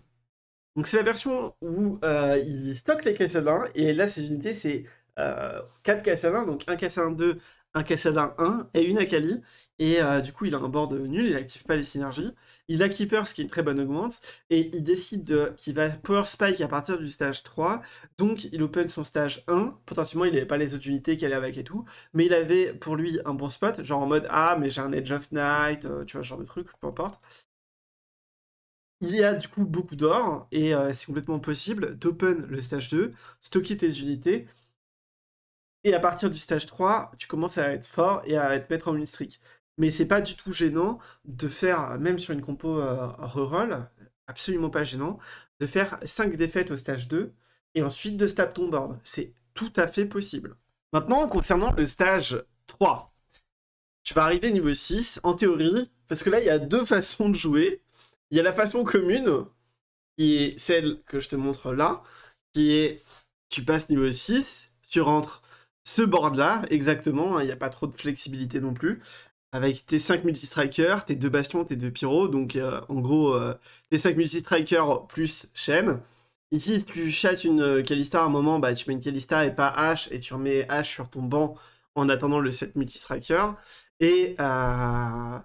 Donc, c'est la version où euh, il stocke les KSL1, et là, ces unités, c'est 4 ksl 1 donc 1 ksl 1 2, un Kassadin 1 et une Akali. Et euh, du coup, il a un board nul, il n'active pas les synergies. Il a Keeper, ce qui est une très bonne augmente. Et il décide qu'il va Power Spike à partir du stage 3. Donc, il open son stage 1. Potentiellement, il n'avait pas les autres unités qu'elle avait avec et tout. Mais il avait pour lui un bon spot, genre en mode Ah, mais j'ai un Edge of Night, euh, tu vois, genre de truc, peu importe. Il y a du coup beaucoup d'or et euh, c'est complètement possible d'open le stage 2, stocker tes unités et à partir du stage 3, tu commences à être fort et à être mettre en win-streak. Mais c'est pas du tout gênant de faire, même sur une compo euh, reroll, absolument pas gênant, de faire 5 défaites au stage 2 et ensuite de stab ton board. C'est tout à fait possible. Maintenant, concernant le stage 3, tu vas arriver niveau 6, en théorie, parce que là, il y a deux façons de jouer. Il y a la façon commune, qui est celle que je te montre là, qui est tu passes niveau 6, tu rentres ce board-là, exactement. Hein, il n'y a pas trop de flexibilité non plus. Avec tes 5 multi tes 2 bastions, tes 2 pyros. Donc, euh, en gros, euh, tes 5 multi plus chaîne. Ici, si tu chattes une Kalista euh, à un moment, bah, tu mets une Kalista et pas H, et tu remets H sur ton banc en attendant le 7 multi-striker. Euh,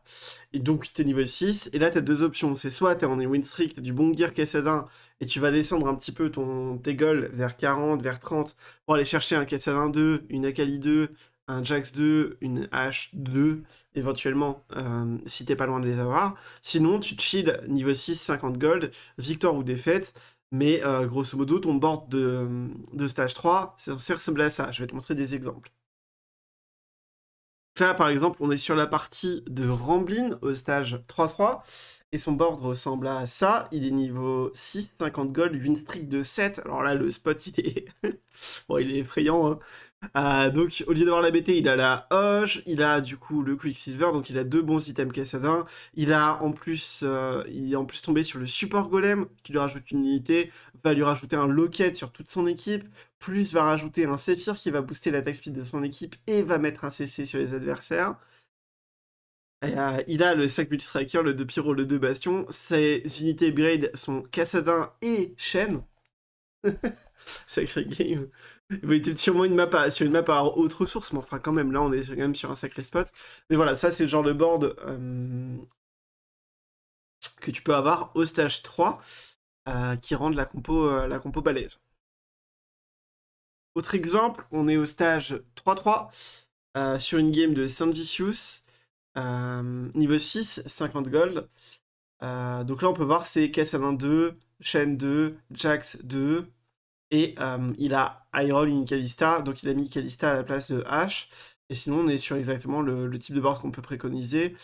et, donc, tu es niveau 6. Et là, tu as deux options. C'est soit tu es en win streak, tu as du bon gear cassadin et tu vas descendre un petit peu ton, tes goals vers 40, vers 30, pour aller chercher un cassadin 2, une Akali 2, un Jax 2, une H2, éventuellement, euh, si t'es pas loin de les avoir. Sinon, tu chill niveau 6, 50 gold, victoire ou défaite. Mais euh, grosso modo, ton board de, de stage 3, c'est à ça. Je vais te montrer des exemples. Là, par exemple, on est sur la partie de Ramblin au stage 3-3. Et son board ressemble à ça. Il est niveau 6, 50 gold, une streak de 7. Alors là, le spot, il est, bon, il est effrayant. Hein. Euh, donc au lieu d'avoir la BT, il a la Hoche, il a du coup le Quicksilver, donc il a deux bons items Cassadin. Il a en plus, euh, il est en plus tombé sur le support Golem qui lui rajoute une unité, va lui rajouter un Locket sur toute son équipe, plus va rajouter un Sephir qui va booster l'attaque speed de son équipe et va mettre un CC sur les adversaires. Euh, il a le 5000 Striker, le 2 Pyro, le 2 Bastion. Ses unités upgrade sont Cassadin et Shen. Sacré game. Il était sûrement une map sur une map à haute ressource, mais enfin quand même, là on est quand même sur un sacré spot. Mais voilà, ça c'est le genre de board euh, que tu peux avoir au stage 3 euh, qui rend la compo, euh, la compo balèze. Autre exemple, on est au stage 3-3 sur une game de Saint Vicious, niveau 6, 50 gold. donc là on peut voir c'est caisse à 2, chaîne 2, Jax 2, et euh, il a Iron, une Calista, donc il a mis Calista à la place de H. Et sinon, on est sur exactement le, type de board qu'on peut préconiser.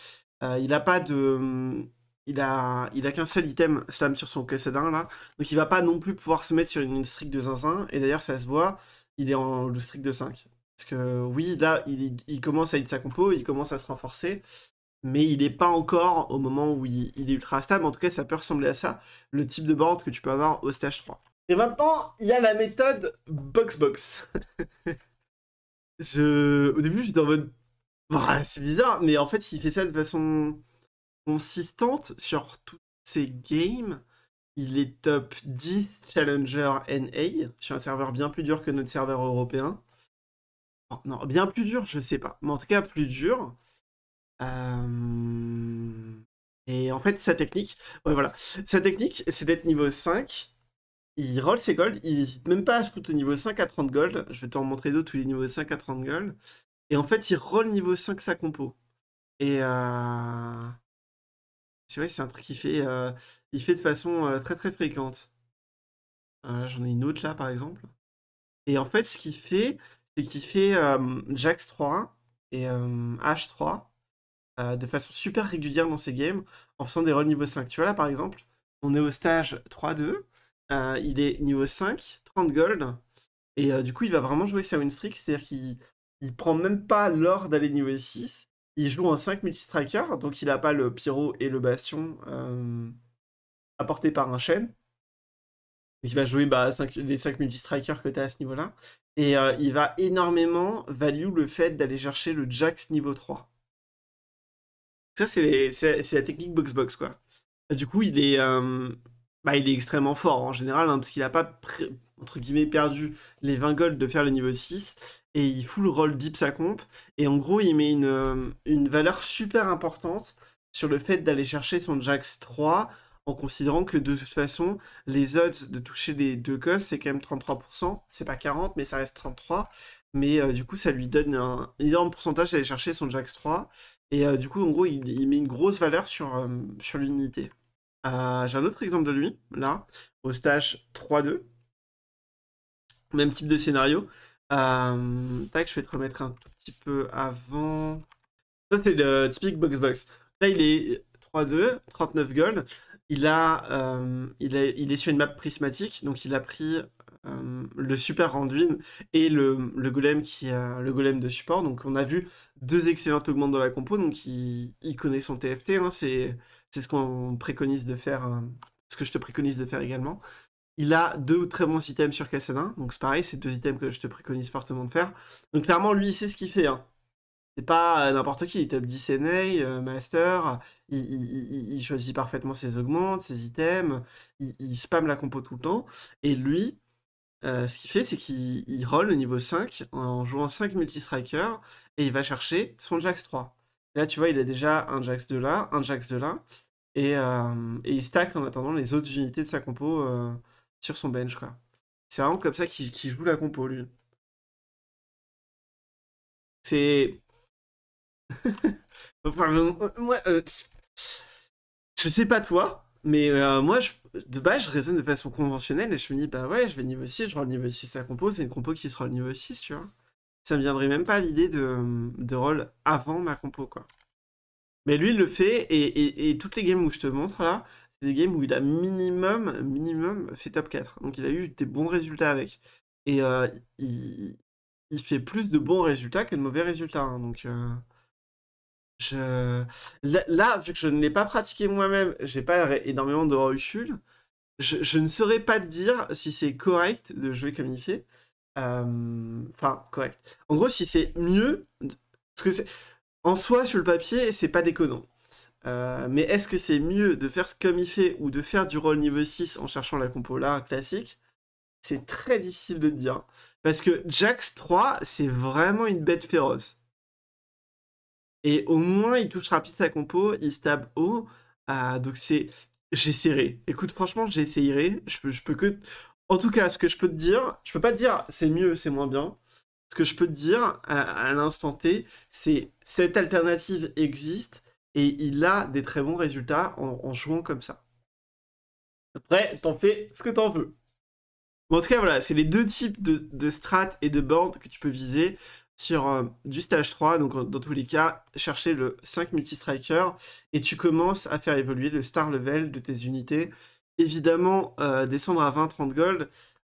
Euh, il n'a pas de. Il a, il a qu'un seul item slam sur son Kessadin là. Donc il va pas non plus pouvoir se mettre sur une, streak de zinzin. Et d'ailleurs, ça se voit, il est en le streak de 5. Parce que oui, là, il, commence à hit sa compo, il commence à se renforcer mais il n'est pas encore au moment où il, est ultra stable. En tout cas, ça peut ressembler à ça, le type de board que tu peux avoir au stage 3. Et maintenant, il y a la méthode box-box. je... Au début, j'étais en mode. Bah, c'est bizarre, mais en fait, il fait ça de façon consistante sur tous ses games. Il est top 10 Challenger NA sur un serveur bien plus dur que notre serveur européen. non, bien plus dur, je sais pas. Mais en tout cas, plus dur. Euh, et en fait, sa technique, ouais, voilà. Sa technique, c'est d'être niveau 5 il roll ses golds, il n'hésite même pas à scout au niveau 5 à 30 gold. Je vais t'en montrer d'autres, tous les niveaux 5 à 30 gold. Et en fait, il roll niveau 5 sa compo. Et euh, c'est vrai, c'est un truc qu'il fait, euh, il fait de façon euh, très très fréquente. J'en ai une autre là, par exemple. Et en fait, ce qu'il fait, c'est qu'il fait Jax 3 et H3 de façon super régulière dans ses games en faisant des rolls niveau 5. Tu vois là, par exemple, on est au stage 3-2. Euh, il est niveau 5, 30 gold. Et euh, du coup, il va vraiment jouer sa win streak. C'est-à-dire qu'il il prend même pas l'or d'aller niveau 6. Il joue en 5 multi-striker. Donc, il n'a pas le pyro et le bastion euh, apporté par un chêne. il va jouer bah, les 5 multi-strikers que tu as à ce niveau-là. Et euh, il va énormément value le fait d'aller chercher le Jax niveau 3. Ça, c'est la technique box-box, quoi. Du coup, il est, bah, il est extrêmement fort en général, hein, parce qu'il n'a pas, entre guillemets, perdu les 20 golds de faire le niveau 6, et il le roll deep sa comp, et en gros, il met une, euh, une valeur super importante sur le fait d'aller chercher son Jax 3, en considérant que de toute façon, les odds de toucher les deux cosses, c'est quand même 33%, c'est pas 40, mais ça reste 33, mais euh, du coup, ça lui donne un énorme pourcentage d'aller chercher son Jax 3, et euh, du coup, en gros, il, met une grosse valeur sur, sur l'unité. Ah, j'ai un autre exemple de lui, là, au stage 3-2. Même type de scénario. Euh, tac, je vais te remettre un tout petit peu avant. Ça, c'est le typique boxbox. Là, il est 3-2, 39 gold. Il, a, euh, il, il est sur une map prismatique, donc il a pris euh, le super Randuin et le, le, golem qui le golem de support. Donc on a vu deux excellentes augmentes dans la compo, donc il, connaît son TFT. Hein, c'est c'est ce qu'on préconise de faire, euh, ce que je te préconise de faire également. Il a deux très bons items sur Kassadin, donc c'est pareil, c'est deux items que je te préconise fortement de faire. Donc clairement, lui, il sait ce qu'il fait. Hein. C'est pas euh, n'importe qui, euh, il top 10 Master, il, choisit parfaitement ses augmentes, ses items, il, spam la compo tout le temps. Et lui, ce qu'il fait, c'est qu'il roll au niveau 5 en jouant 5 multi et il va chercher son Jax 3. Là, tu vois, il a déjà un Jax de là, un Jax de là, et, euh, il stack en attendant les autres unités de sa compo euh, sur son bench, quoi. C'est vraiment comme ça qu'il joue la compo, lui. C'est... Euh, moi, je sais pas toi, mais moi, de base, je raisonne de façon conventionnelle et je me dis, bah ouais, je vais niveau 6, je rends le niveau 6 à la compo, c'est une compo qui sera le niveau 6, tu vois ça me viendrait même pas à l'idée de, rôle avant ma compo, quoi. Mais lui, il le fait, et, toutes les games où je te montre, là, c'est des games où il a minimum, minimum fait top 4. Donc il a eu des bons résultats avec. Et euh, il, fait plus de bons résultats que de mauvais résultats. Hein. donc euh, je... Là, vu que je ne l'ai pas pratiqué moi-même, j'ai pas énormément de recul, je, je ne saurais pas te dire si c'est correct de jouer comme il fait. Euh, enfin, correct. En gros, si c'est mieux. Parce que c'est... En soi, sur le papier, c'est pas déconnant. Euh, mais est-ce que c'est mieux de faire ce comme il fait ou de faire du rôle niveau 6 en cherchant la compo là classique C'est très difficile de dire. Hein. Parce que Jax 3, c'est vraiment une bête féroce. Et au moins, il touche rapide sa compo, il stab haut. Ah, donc c'est. J'essaierai. Écoute, franchement, j'essaierai. Je peux, je peux que. En tout cas, ce que je peux te dire, je peux pas te dire c'est mieux, c'est moins bien. Ce que je peux te dire à, l'instant T, c'est cette alternative existe et il a des très bons résultats en, jouant comme ça. Après, t'en fais ce que t'en veux. en tout cas, voilà, c'est les deux types de, de strats et de board que tu peux viser sur euh, du stage 3. Donc, euh, dans tous les cas, chercher le 5 multi-striker et tu commences à faire évoluer le star level de tes unités évidemment euh, descendre à 20-30 gold.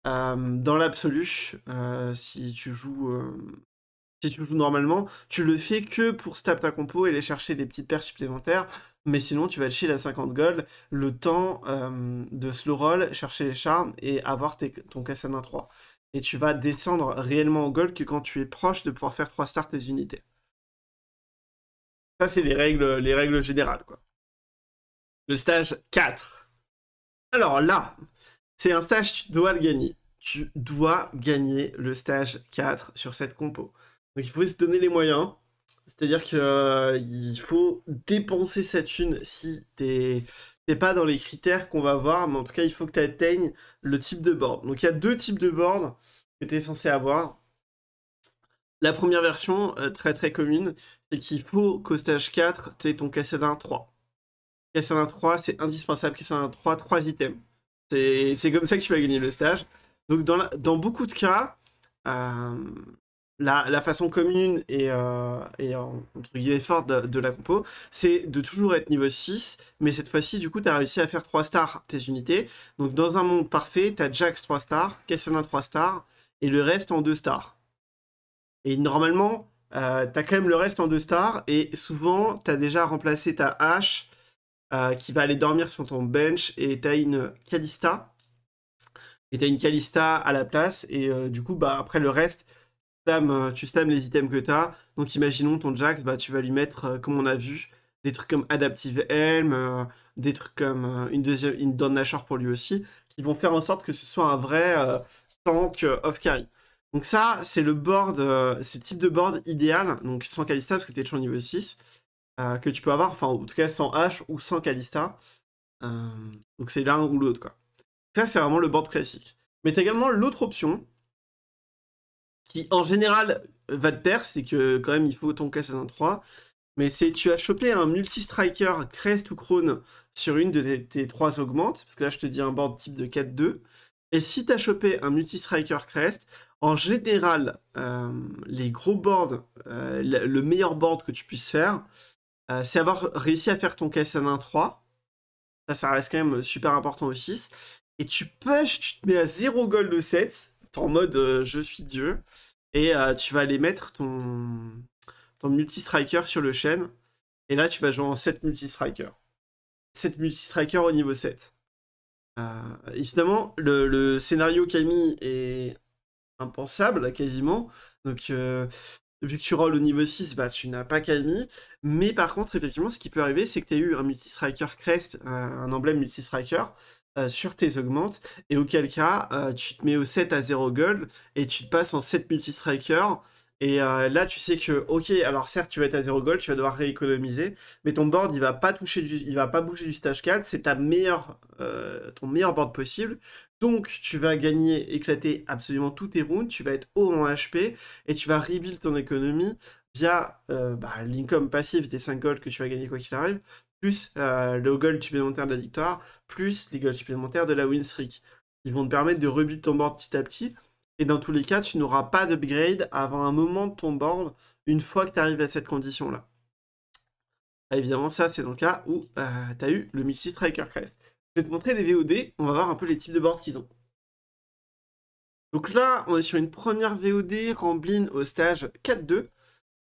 Euh, dans l'absolu, euh, si tu joues si tu joues normalement, tu le fais que pour stab ta compo et aller chercher des petites paires supplémentaires. Mais sinon, tu vas te chill à 50 gold, le temps de slow roll, chercher les charmes et avoir tes, ton à 3. Et tu vas descendre réellement au gold que quand tu es proche de pouvoir faire 3 stars tes unités. Ça, c'est les règles, les règles générales. Quoi. Le stage 4. Alors là, c'est un stage tu dois le gagner. Tu dois gagner le stage 4 sur cette compo. Donc il faut se donner les moyens. C'est-à-dire qu'il euh, faut dépenser cette une si t'es pas dans les critères qu'on va voir, mais en tout cas il faut que tu atteignes le type de board. Donc il y a deux types de board que tu es censé avoir. La première version, euh, très très commune, c'est qu'il faut qu'au stage 4, tu aies ton d'un 3. Kassana 3, c'est indispensable. Cassandra 3, 3 items. C'est comme ça que tu vas gagner le stage. Donc, dans, beaucoup de cas, euh, la, façon commune et, euh, et euh, entre guillemets de, la compo, c'est de toujours être niveau 6, mais cette fois-ci, du coup, tu as réussi à faire 3 stars tes unités. Donc, dans un monde parfait, tu as Jax 3 stars, Kassana 3 stars, et le reste en 2 stars. Et normalement, euh, tu as quand même le reste en 2 stars, et souvent, tu as déjà remplacé ta hache euh, qui va aller dormir sur ton bench et t'as une Kalista Et t'as une Kalista à la place. Et euh, du coup, bah, après le reste, tu slams euh, les items que t'as. Donc imaginons ton Jax, bah, tu vas lui mettre, comme on a vu, des trucs comme Adaptive Helm, des trucs comme une deuxième une pour lui aussi, qui vont faire en sorte que ce soit un vrai tank off-carry. Donc ça, c'est le board, c'est type de board idéal, donc sans Kalista parce que t'es toujours niveau 6. Euh, que tu peux avoir, enfin en tout cas sans H ou sans Calista. Euh, donc c'est l'un ou l'autre quoi. Ça c'est vraiment le board classique. Mais tu as également l'autre option qui en général va de pair, c'est que quand même il faut ton casse 3 mais c'est tu as chopé un multi-striker crest ou crone sur une de tes, trois augmentes, parce que là je te dis un board type de 4-2, et si tu as chopé un multi-striker crest, en général, euh, les gros boards, le meilleur board que tu puisses faire, euh, c'est avoir réussi à faire ton à 1-3. Ça, ça reste quand même euh, super important au 6. Et tu push, tu te mets à 0 gold de 7. T'es en mode euh, je suis Dieu. Et tu vas aller mettre ton, ton multi-striker sur le chaîne. Et là, tu vas jouer en 7 multi-striker. 7 multi-striker au niveau 7. évidemment, le, le, scénario Camille est impensable, quasiment. Donc, vu que tu rolls au niveau 6, bah, tu n'as pas Camille. Mais par contre, effectivement, ce qui peut arriver, c'est que tu as eu un multi-striker crest, un, emblème multi-striker, euh, sur tes augmentes, et auquel cas, euh, tu te mets au 7 à 0 gold, et tu te passes en 7 multi-striker, et euh, là, tu sais que, ok, alors certes, tu vas être à 0 gold, tu vas devoir rééconomiser, mais ton board, il va pas toucher il va pas bouger du stage 4, c'est ta meilleure, euh, ton meilleur board possible. Donc, tu vas gagner, éclater absolument tous tes rounds, tu vas être haut en HP, et tu vas rebuild ton économie via euh, bah, l'income passif des 5 gold que tu vas gagner quoi qu'il arrive, plus le gold supplémentaire de la victoire, plus les gold supplémentaires de la win streak. Ils vont te permettre de rebuild ton board petit à petit, et dans tous les cas, tu n'auras pas d'upgrade avant un moment de ton board, une fois que tu arrives à cette condition-là. Évidemment, ça, c'est dans le cas où euh, tu as eu le Mixi Striker Crest. Je vais te montrer les VOD, on va voir un peu les types de boards qu'ils ont. Donc là, on est sur une première VOD Ramblin au stage 4-2.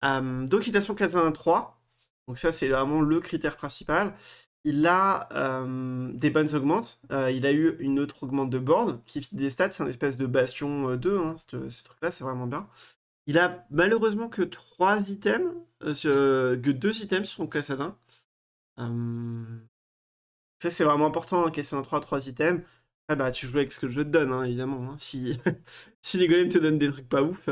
Euh, donc il son 4 3 Donc ça, c'est vraiment le critère principal il a euh, des bonnes augmentes. Euh, il a eu une autre augmente de board, qui des stats, c'est un espèce de bastion 2, euh, hein, ce, truc-là, c'est vraiment bien. Il a malheureusement que 3 items, que 2 items sur son classe Ça, c'est vraiment important, casser hein, question 3, 3 items. Ah bah, tu joues avec ce que je te donne, hein, évidemment. Si... si les golems te donnent des trucs pas ouf,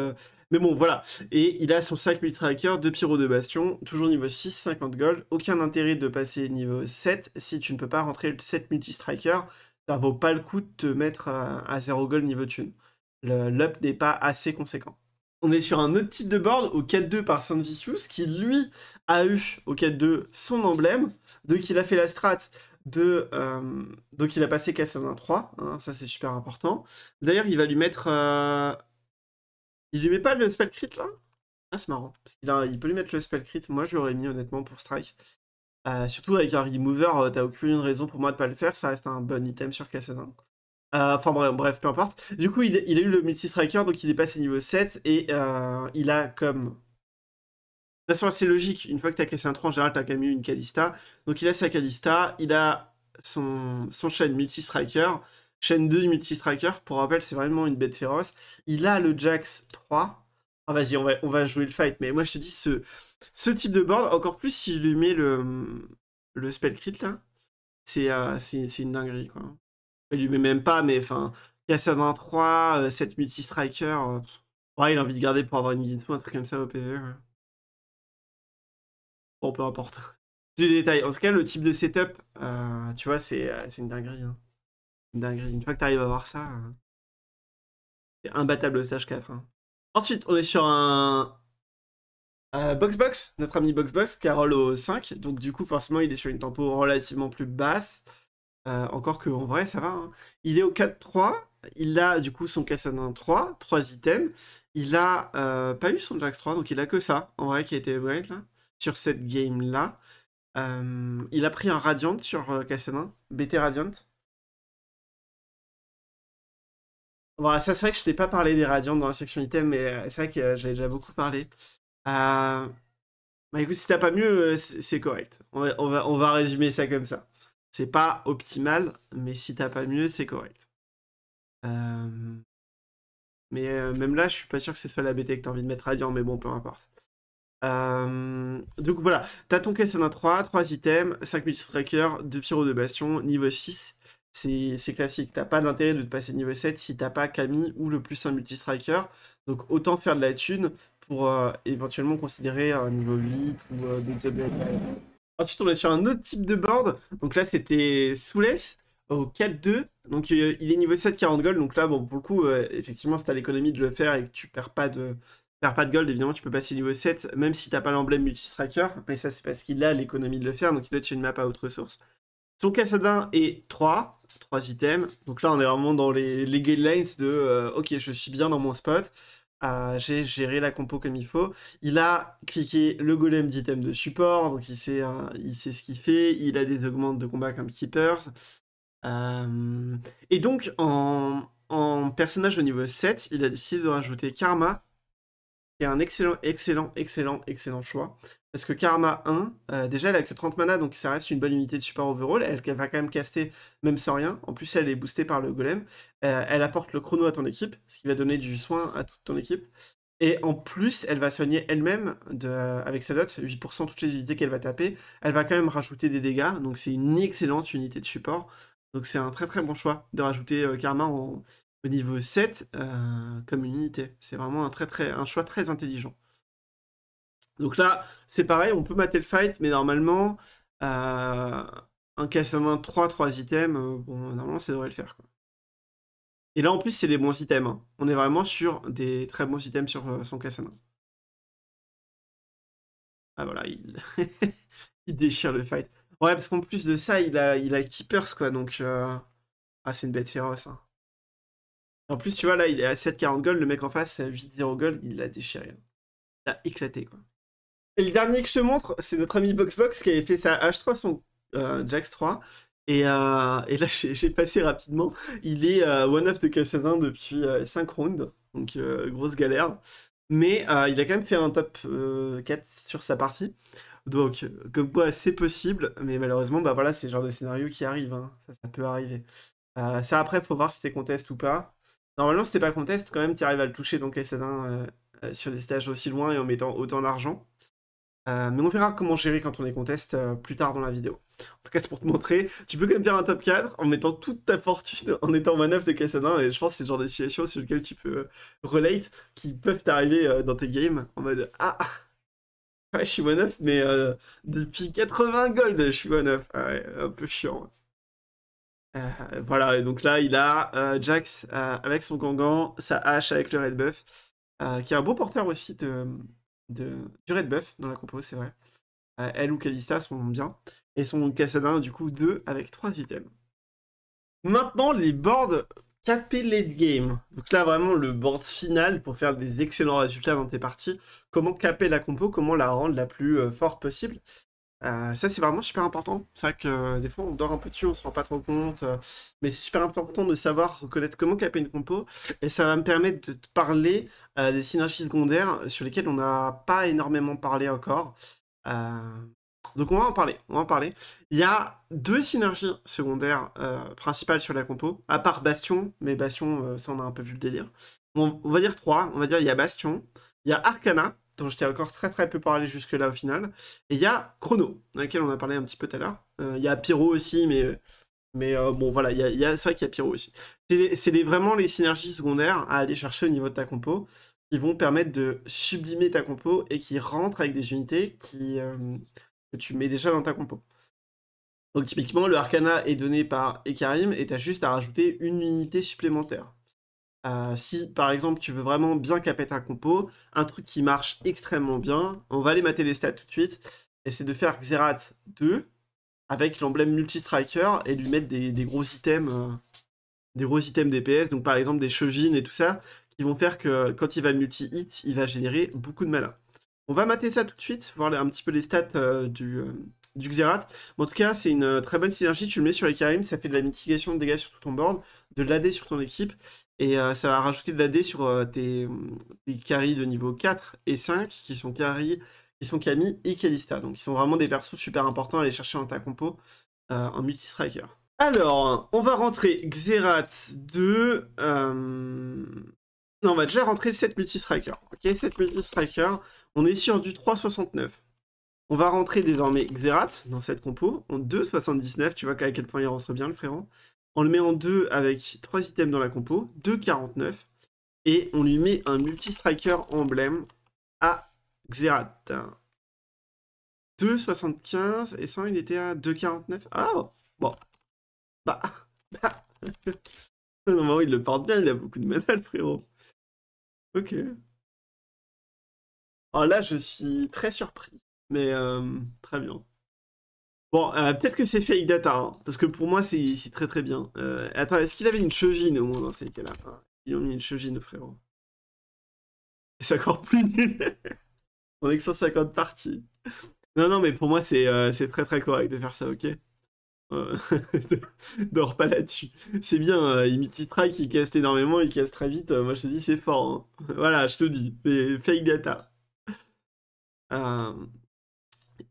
mais bon, voilà. Et il a son 5 multi 2 pyro, de bastion, toujours niveau 6, 50 gold. Aucun intérêt de passer niveau 7 si tu ne peux pas rentrer le 7 multi-striker. Ça vaut pas le coup de te mettre à, 0 gold niveau thune. L'up n'est pas assez conséquent. On est sur un autre type de board au 4-2 par Saint Vicious qui lui a eu au 4-2 son emblème. Donc il a fait la strat de. Euh, donc il a passé Cassandra 3, hein. ça c'est super important. D'ailleurs il va lui mettre. Euh, il lui met pas le spell crit là Ah, c'est marrant. Parce qu'il il peut lui mettre le spell crit. Moi, je l'aurais mis honnêtement pour strike. Euh, surtout avec un remover, euh, t'as aucune raison pour moi de pas le faire. Ça reste un bon item sur Cassadin. Euh, enfin, bref, bref, peu importe. Du coup, il, a eu le multi-striker, donc il est passé niveau 7 et il a comme de toute façon, c'est logique. Une fois que t'as cassé un 3, en général, t'as quand même eu une Kalista. Donc, il a sa Kalista, il a son, son chaîne multi-striker. Chaîne 2 multi-striker, pour rappel, c'est vraiment une bête féroce. Il a le Jax 3. Ah vas-y, on va, on va jouer le fight. Mais moi, je te dis, ce, ce type de board, encore plus s'il lui met le, le spell crit, là, c'est euh, une dinguerie, quoi. Il lui met même pas, mais enfin, Cassadin 3, 7 multi-striker. Euh, ouais, il a envie de garder pour avoir une guide ou un truc comme ça au PvE. Bon, peu importe. C'est Du détail. En tout cas, le type de setup, euh, tu vois, c'est une dinguerie. Hein dingue, Une fois que tu arrives à voir ça, hein. c'est imbattable au stage 4. Hein. Ensuite, on est sur un euh, Boxbox, notre ami Boxbox, Carole au 5. Donc, du coup, forcément, il est sur une tempo relativement plus basse. Euh, encore que, en vrai, ça va. Hein. Il est au 4-3. Il a, du coup, son Kassanin 3, 3 items. Il a euh, pas eu son Jax 3, donc il a que ça, en vrai, qui a été upgrade là, sur cette game-là. il a pris un Radiant sur Kassanin, BT Radiant. Bon, ça, c'est vrai que je t'ai pas parlé des radiants dans la section item, mais euh, c'est vrai que euh, j'ai déjà beaucoup parlé. Euh, bah écoute, si t'as pas mieux, c'est correct. On va, on va, résumer ça comme ça. C'est pas optimal, mais si t'as pas mieux, c'est correct. Mais même là, je suis pas sûr que ce soit la BT que t'as envie de mettre radiant, mais bon, peu importe. donc voilà, t'as ton caisse en 3, 3 items, 5 trackers, 2 pyro de bastion, niveau 6 c'est classique. T'as pas d'intérêt de te passer niveau 7 si t'as pas Camille ou le plus un multi Donc autant faire de la thune pour euh, éventuellement considérer un niveau 8 ou des euh, d'autres Ensuite, on est sur un autre type de board. Donc là, c'était Souless au 4-2. Donc euh, il est niveau 7, 40 gold. Donc là, bon, pour le coup, effectivement, si t'as l'économie de le faire et que tu perds pas de, perds pas de gold, évidemment, tu peux passer niveau 7, même si t'as pas l'emblème Multistriker, Mais ça, c'est parce qu'il a l'économie de le faire, donc il doit une map à autre ressource. Son Cassadin est 3, 3 items. Donc là, on est vraiment dans les, guidelines de euh, Ok, je suis bien dans mon spot. Euh, j'ai géré la compo comme il faut. Il a cliqué le golem d'item de support, donc il sait, hein, il sait ce qu'il fait. Il a des augmentes de combat comme Keepers. Euh, et donc, en, en personnage au niveau 7, il a décidé de rajouter Karma, qui un excellent, excellent, excellent, excellent choix. Parce que Karma 1, euh, déjà, elle a que 30 mana, donc ça reste une bonne unité de support overall. Elle, elle va quand même caster, même sans rien. En plus, elle est boostée par le golem. Euh, elle apporte le chrono à ton équipe, ce qui va donner du soin à toute ton équipe. Et en plus, elle va soigner elle-même euh, avec sa dot, 8% toutes les unités qu'elle va taper. Elle va quand même rajouter des dégâts, donc c'est une excellente unité de support. Donc c'est un très très bon choix de rajouter Karma en, au niveau 7 euh, comme une unité. C'est vraiment un, très, très, un choix très intelligent. Donc là, c'est pareil, on peut mater le fight, mais normalement, euh, un casse main 3, 3 items, euh, bon, normalement, ça devrait le faire. Quoi. Et là, en plus, c'est des bons items. Hein. On est vraiment sur des très bons items sur son casse main. Ah voilà, il, il déchire le fight. Ouais, parce qu'en plus de ça, il a, il a Keepers, quoi, donc... Ah, c'est une bête féroce, hein. En plus, tu vois, là, il est à 7,40 gold. Le mec en face, 8 8,0 gold. Il l'a déchiré. Hein. Il a éclaté, quoi. Et le dernier que je te montre, c'est notre ami Boxbox qui avait fait sa H3, son euh, Jax 3. Euh, et, là, j'ai passé rapidement. Il est euh, one-off de Cassadin depuis 5 rounds. Donc, grosse galère. Mais il a quand même fait un top 4 sur sa partie. Donc, comme quoi, c'est possible. Mais malheureusement, bah voilà, c'est le genre de scénario qui arrive. Hein. Ça, peut arriver. ça, après, il faut voir si t'es contest ou pas. Normalement, si t'es pas contest, quand même, tu arrives à le toucher, donc Cassadin euh, euh, sur des stages aussi loin et en mettant autant d'argent. Euh, mais on verra comment gérer quand on est contest plus tard dans la vidéo. En tout cas, c'est pour te montrer. Tu peux quand même faire un top 4 en mettant toute ta fortune en étant manœuvre de Cassadin Et je pense que c'est le genre de situation sur lequel tu peux relate qui peuvent t'arriver dans tes games en mode ah, ah Ouais, je suis manœuvre, mais depuis 80 gold, je suis manœuvre. Ah ouais, un peu chiant. Euh, voilà, et donc là, il a euh, Jax euh, avec son gangan, sa hache avec le Red Buff, qui est un beau porteur aussi de, du Red Buff dans la compo, c'est vrai. elle ou Kalista sont bien. Et son Cassadin, du coup, 2 avec 3 items. Maintenant, les boards caper late game. Donc là, vraiment, le board final pour faire des excellents résultats dans tes parties. Comment caper la compo, comment la rendre la plus forte possible. Euh, ça, c'est vraiment super important. C'est vrai que euh, des fois, on dort un peu dessus, on se rend pas trop compte. Euh, mais c'est super important de savoir reconnaître comment caper une compo. Et ça va me permettre de parler des synergies secondaires sur lesquelles on n'a pas énormément parlé encore. Donc, on va en parler. On va en parler. Il y a deux synergies secondaires principales sur la compo, à part Bastion. Mais Bastion, ça, on a un peu vu le délire. on va dire trois. On va dire il y a Bastion, il y a Arcana dont je t'ai encore très très peu parlé jusque-là au final. Et il y a Chrono, dans lequel on a parlé un petit peu tout à l'heure. Euh, il y a Pyro aussi, mais, mais euh, bon voilà, il y a, ça vrai qu'il y a Pyro aussi. C'est vraiment les synergies secondaires à aller chercher au niveau de ta compo qui vont permettre de sublimer ta compo et qui rentrent avec des unités qui, euh, que tu mets déjà dans ta compo. Donc typiquement, le Arcana est donné par Ekarim et tu as juste à rajouter une unité supplémentaire. Euh, si par exemple tu veux vraiment bien caper ta compo, un truc qui marche extrêmement bien, on va aller mater les stats tout de suite, et c'est de faire Xerath 2 avec l'emblème multi-striker et lui mettre des, gros items. des gros items euh, DPS, donc par exemple des Shojin et tout ça, qui vont faire que quand il va multi-hit, il va générer beaucoup de malin. On va mater ça tout de suite, voir un petit peu les stats euh, du, Xerath. en tout cas, c'est une très bonne synergie. Tu le mets sur les Karim, ça fait de la mitigation de dégâts sur tout ton board de l'AD sur ton équipe et euh, ça va rajouter de l'AD sur euh, tes, tes, de niveau 4 et 5 qui sont carry, qui sont Camille et Kalista. Donc ils sont vraiment des persos super importants à aller chercher dans ta compo euh, en multi-striker. Alors, on va rentrer Xerath 2. Non, on va déjà rentrer 7 multi-striker. Ok, 7 multi-striker. On est sur du 3,69. On va rentrer désormais Xerath dans cette compo en 2,79. Tu vois qu'à quel point il rentre bien le frérot on le met en 2 avec trois items dans la compo, 2,49, et on lui met un multi-striker emblème à Xerat. 2,75 et 100 il était à 2,49. Ah bon. Bah. bah. Normalement il le porte bien, il a beaucoup de mana le frérot. Ok. Alors oh, là je suis très surpris. Mais euh, très bien. Bon, euh, peut-être que c'est fake data, hein, parce que pour moi, c'est très très bien. Euh, attends, est-ce qu'il avait une chevine au moins dans ces cas-là Ils ont mis une chevine frérot. C'est encore plus nul. On est que 150 parties. Non, non, mais pour moi, c'est euh, C'est très très correct de faire ça, ok Dors pas là-dessus. C'est bien, il multitra, il casse énormément, il casse très vite. moi, je te dis, c'est fort. Hein. Voilà, je te dis. fake data. Euh...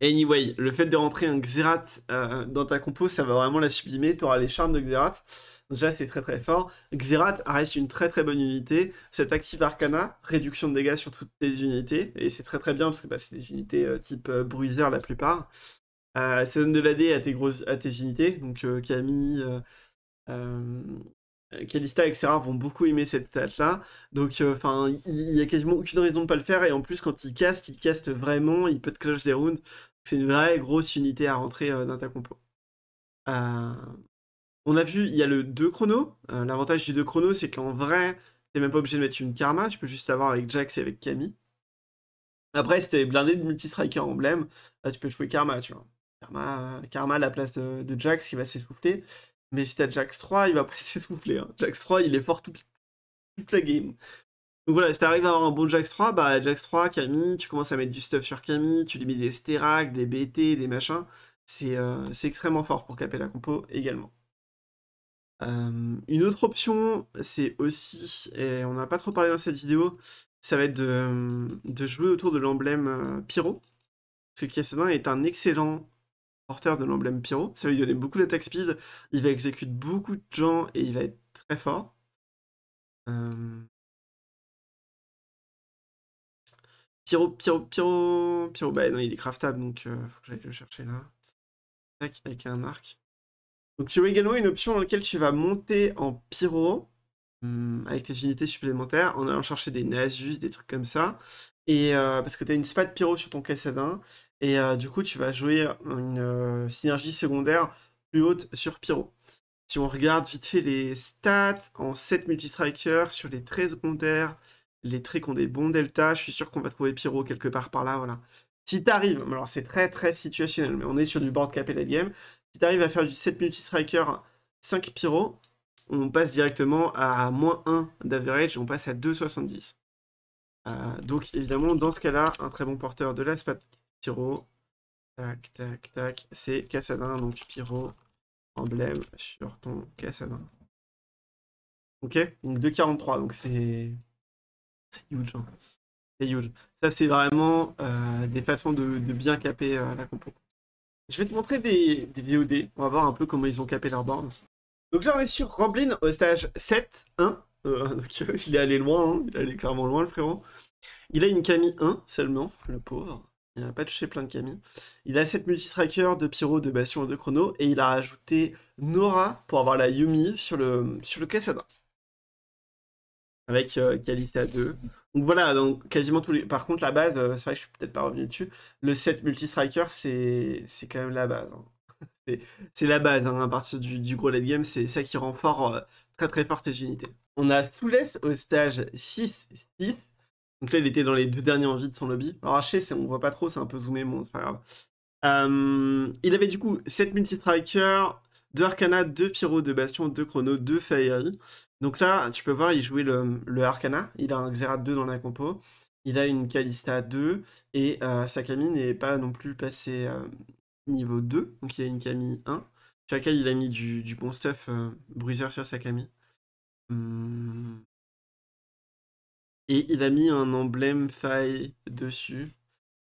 Anyway, le fait de rentrer un Xerath euh, dans ta compo, ça va vraiment la sublimer. Tu auras les charmes de Xerath. Déjà, c'est très très fort. Xerath reste une très très bonne unité. Cette active Arcana, réduction de dégâts sur toutes tes unités. Et c'est très très bien parce que bah, c'est des unités euh, type euh, bruiser la plupart. ça donne de l'AD à à tes unités. Donc Camille, Kalista euh, et Serra vont beaucoup aimer cette tâche-là. Donc, euh, enfin, il n'y a quasiment aucune raison de ne pas le faire. Et en plus, quand il caste, il caste vraiment, il peut te cloche des rounds. C'est une vraie grosse unité à rentrer euh, dans ta compo. On a vu, il y a le 2 chrono. L'avantage du 2 chrono, c'est qu'en vrai, t'es même pas obligé de mettre une karma. Tu peux juste l'avoir avec Jax et avec Camille. Après, si t'es blindé de multi-striker emblème, bah, tu peux jouer karma, tu vois. Karma, karma à la place de, de Jax qui va s'essouffler. Mais si t'as Jax 3, il va pas s'essouffler. Hein. Jax 3, il est fort toute, la game. Donc voilà, si t'arrives à avoir un bon Jax 3, bah Jax 3, Camille, tu commences à mettre du stuff sur Camille, tu lui mets des Sterak, des BT, des machins. Euh, c'est extrêmement fort pour caper la compo également. Euh, une autre option, c'est aussi, et on n'a pas trop parlé dans cette vidéo, ça va être de, jouer autour de l'emblème euh, Pyro. Parce que Kassadin est un excellent porteur de l'emblème Pyro. Ça va lui donner beaucoup d'attaque speed, il va exécuter beaucoup de gens et il va être très fort. Euh... Pyro, Pyro, Pyro, Pyro, bah non, il est craftable, donc euh, faut que j'aille le chercher là. Tac, avec un arc. Donc tu as également une option dans laquelle tu vas monter en Pyro hmm, avec tes unités supplémentaires en allant chercher des Nasus, des trucs comme ça. Et euh, parce que tu as une spat Pyro sur ton cassadin et euh, du coup, tu vas jouer une euh, synergie secondaire plus haute sur Pyro. Si on regarde vite fait les stats en 7 multi sur les traits secondaires, les traits qui ont des bons delta, je suis sûr qu'on va trouver Pyro quelque part par là, voilà. Si t'arrives, alors c'est très très situationnel, mais on est sur du board cap et late game, si t'arrives à faire du 7 multistriker, 5 Pyro, on passe directement à moins 1 d'average, on passe à 2,70. Euh, donc évidemment, dans ce cas-là, un très bon porteur de la Pyro. Tac, tac, tac. C'est Cassadin, donc Pyro, emblème sur ton Cassadin. Ok une 2,43, donc c'est. C'est huge. Hein. C'est huge. Ça, c'est vraiment euh, des façons de, bien caper euh, la compo. Je vais te montrer des, des, VOD. On va voir un peu comment ils ont capé leur board. Donc là, on est sur Ramblin au stage 7, 1. Euh, donc, il est allé loin, hein. il est allé clairement loin, le frérot. Il a une Camille 1 seulement, le pauvre. Il n'a pas touché plein de Camille. Il a 7 Multistrikers de Pyro, de Bastion et de Chrono. Et il a rajouté Nora pour avoir la Yumi sur le, sur le Kassada. Avec Kalista euh, 2. Donc voilà, donc quasiment tous les. Par contre, la base, euh, c'est vrai que je suis peut-être pas revenu dessus. Le 7 multistriker, c'est quand même la base. Hein. C'est la base. Hein. À partir du, gros late game, c'est ça qui rend fort, euh, très très fort tes unités. On a Soulès au stage 6-6 donc là, il était dans les deux derniers envies de son lobby. Alors HC, on voit pas trop, c'est un peu zoomé, bon, c'est pas grave. Euh, il avait du coup 7 multi-strikers, 2 Arcana, 2 Pyro, 2 Bastion, 2 Chrono, 2 Fairy. Donc là, tu peux voir, il jouait le, Arcana. Il a un Xerath 2 dans la compo. Il a une Kalista 2. Et euh, sa Camille n'est pas non plus passée euh, niveau 2. Donc il a une Camille 1. Sur laquelle il a mis du, du bon stuff euh, Bruiser sur sa Camille. Hum, et il a mis un emblème faille dessus.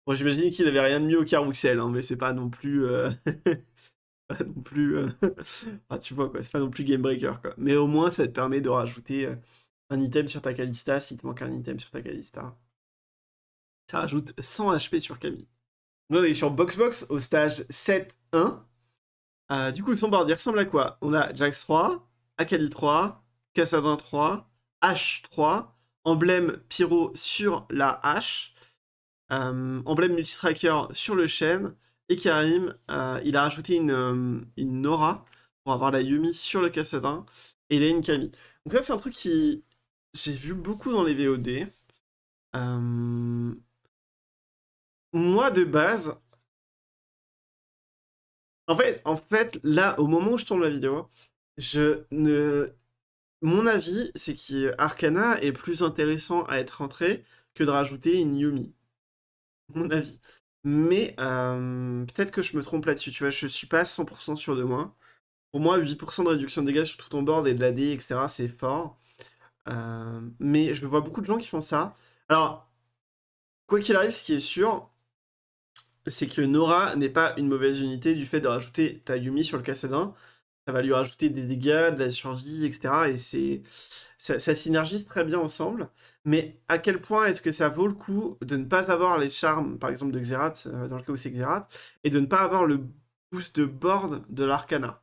Bon, j'imagine qu'il n'avait rien de mieux au Carouxel, hein, mais c'est pas non plus. Euh, pas non plus. Euh, tu vois, quoi, c'est pas non plus Game Breaker, quoi. Mais au moins, ça te permet de rajouter euh, un item sur ta Kalista s'il te manque un item sur ta Kalista. Ça rajoute 100 HP sur Camille. Nous, on est sur Boxbox au stage 7-1. du coup, son board, il ressemble à quoi On a Jax 3, Akali 3, Cassadin 3, H 3, emblème pyro sur la hache, euh, emblème multitracker sur le chêne, et Karim, euh, il a rajouté une, euh, une, pour avoir la Yumi sur le Cassadin. et il a une Kami. Donc ça, c'est un truc qui j'ai vu beaucoup dans les VOD. Moi, de base, en fait, en fait, là, au moment où je tourne la vidéo, je ne mon avis, c'est qu'Arcana est plus intéressant à être rentré que de rajouter une Yumi. Mon avis. Mais euh, peut-être que je me trompe là-dessus, tu vois, je suis pas 100% sûr de moi. Pour moi, 8% de réduction de dégâts sur tout ton board et de l'AD, etc., c'est fort. Euh, mais je vois beaucoup de gens qui font ça. Alors, quoi qu'il arrive, ce qui est sûr, c'est que Nora n'est pas une mauvaise unité du fait de rajouter ta Yumi sur le cassadin, ça va lui rajouter des dégâts, de la survie, etc. Et c'est ça, synergise très bien ensemble. Mais à quel point est-ce que ça vaut le coup de ne pas avoir les charmes, par exemple, de Xerath, euh, dans le cas où c'est Xerath, et de ne pas avoir le boost de board de l'Arcana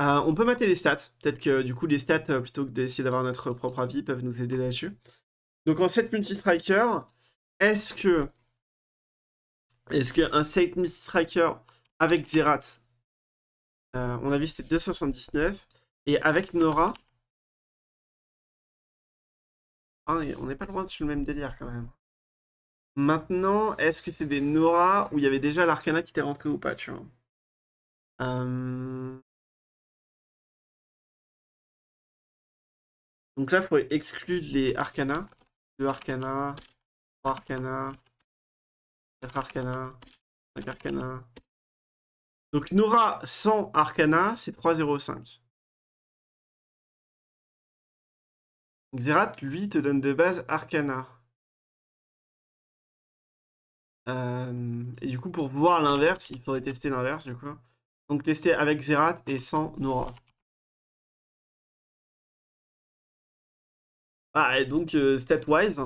euh, on peut mater les stats. Peut-être que du coup, les stats, euh, plutôt que d'essayer d'avoir notre propre avis, peuvent nous aider là-dessus. Donc en 7 multi-striker, est-ce que. Est-ce qu'un 7 multi-striker avec Xerath... Euh, on a vu c'était 279. Et avec Nora. Ah, on n'est pas loin sur le même délire quand même. Maintenant, est-ce que c'est des Nora où il y avait déjà l'Arcana qui était rentré ou pas, tu vois euh, Donc là, il faudrait exclure les Arcana. 2 Arcana, 3 Arcana, 4 Arcana, 5 Arcana, donc Nora sans Arcana, c'est 3,05. Xerath, lui, te donne de base Arcana. Euh, et du coup, pour voir l'inverse, il faudrait tester l'inverse, du coup. Donc tester avec Xerath et sans Nora. Ah, et donc, euh, stat-wise,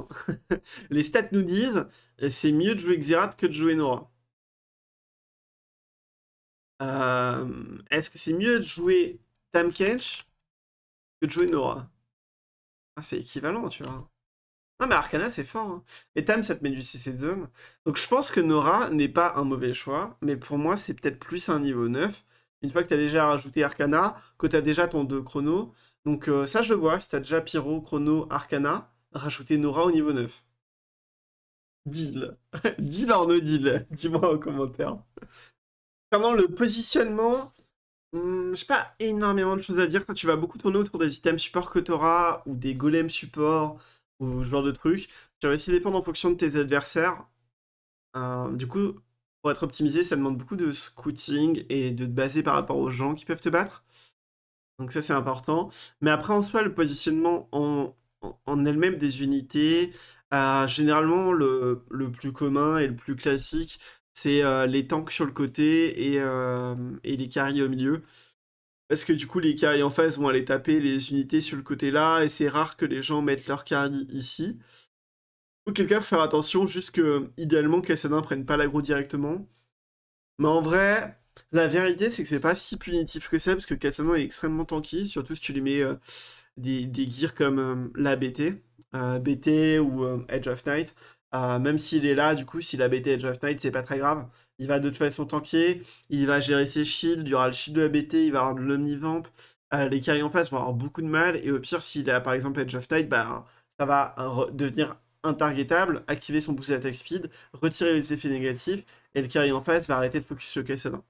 les stats nous disent, euh, c'est mieux de jouer Xerath que de jouer Nora. Euh, est-ce que c'est mieux de jouer Tam que de jouer Nora ah, C'est équivalent, tu vois. Non, mais Arcana, c'est fort. Hein. Et Tam, ça te met du 6 2. Donc je pense que Nora n'est pas un mauvais choix, mais pour moi, c'est peut-être plus un niveau 9. Une fois que tu as déjà rajouté Arcana, que tu as déjà ton 2 chrono. Donc euh, ça, je le vois. Si tu as déjà Pyro, Chrono, Arcana, rajouter Nora au niveau 9. Deal. deal or no deal Dis-moi en commentaire. Concernant le positionnement, hmm, je sais pas énormément de choses à dire. Quand tu vas beaucoup tourner autour des items support que tu auras, ou des golems support, ou ce genre de trucs, tu vas essayer de dépendre en fonction de tes adversaires. Euh, du coup, pour être optimisé, ça demande beaucoup de scouting et de te baser par rapport aux gens qui peuvent te battre. Donc ça, c'est important. Mais après, en soi, le positionnement en, elle-même des unités, euh, généralement, le, le, plus commun et le plus classique, c'est euh, les tanks sur le côté euh, et, les carries au milieu. Parce que du coup, les carries en face vont aller taper les unités sur le côté là, et c'est rare que les gens mettent leurs carries ici. Il quelqu'un quelqu'un faire attention, juste que, idéalement, Kassadin prenne pas l'aggro directement. Mais en vrai, la vérité, c'est que c'est pas si punitif que ça, parce que Cassadin est extrêmement tanky, surtout si tu lui mets euh, des, des, gears comme la BT, BT ou Edge of Night. Euh, même s'il est là, du coup, s'il a BT Edge of Night, c'est pas très grave. Il va de toute façon tanker, il va gérer ses shields, il y aura le shield de la BT, il va avoir de l'omnivamp. Euh, les carries en face vont avoir beaucoup de mal, et au pire, s'il a par exemple Edge of Night, ben, ça va devenir intargetable, activer son boost attack speed, retirer les effets négatifs, et le carry en face va arrêter de focus le Kai'Sana.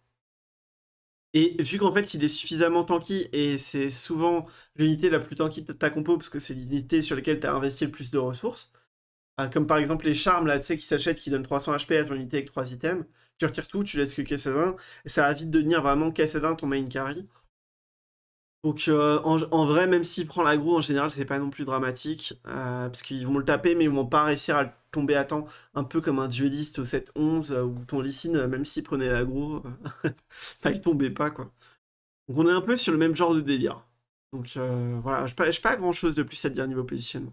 Et vu qu'en fait s'il est suffisamment tanky et c'est souvent l'unité la plus tanky de ta compo parce que c'est l'unité sur laquelle tu as investi le plus de ressources, ah, comme par exemple les charmes là, tu sais, qui s'achètent, qui donnent 300 HP à ton unité avec 3 items. Tu retires tout, tu laisses que Cassadin, ça va vite devenir vraiment Cassadin ton main carry. Donc euh, en, vrai, même s'il prend l'aggro, en général, c'est pas non plus dramatique, euh, parce qu'ils vont le taper, mais ils vont pas réussir à le tomber à temps, un peu comme un dueliste au 7-11, où euh, ton Licine, même s'il prenait l'aggro, bah, il tombait pas, quoi. Donc on est un peu sur le même genre de délire. Donc voilà, je pas, pas grand chose de plus à dire niveau positionnement.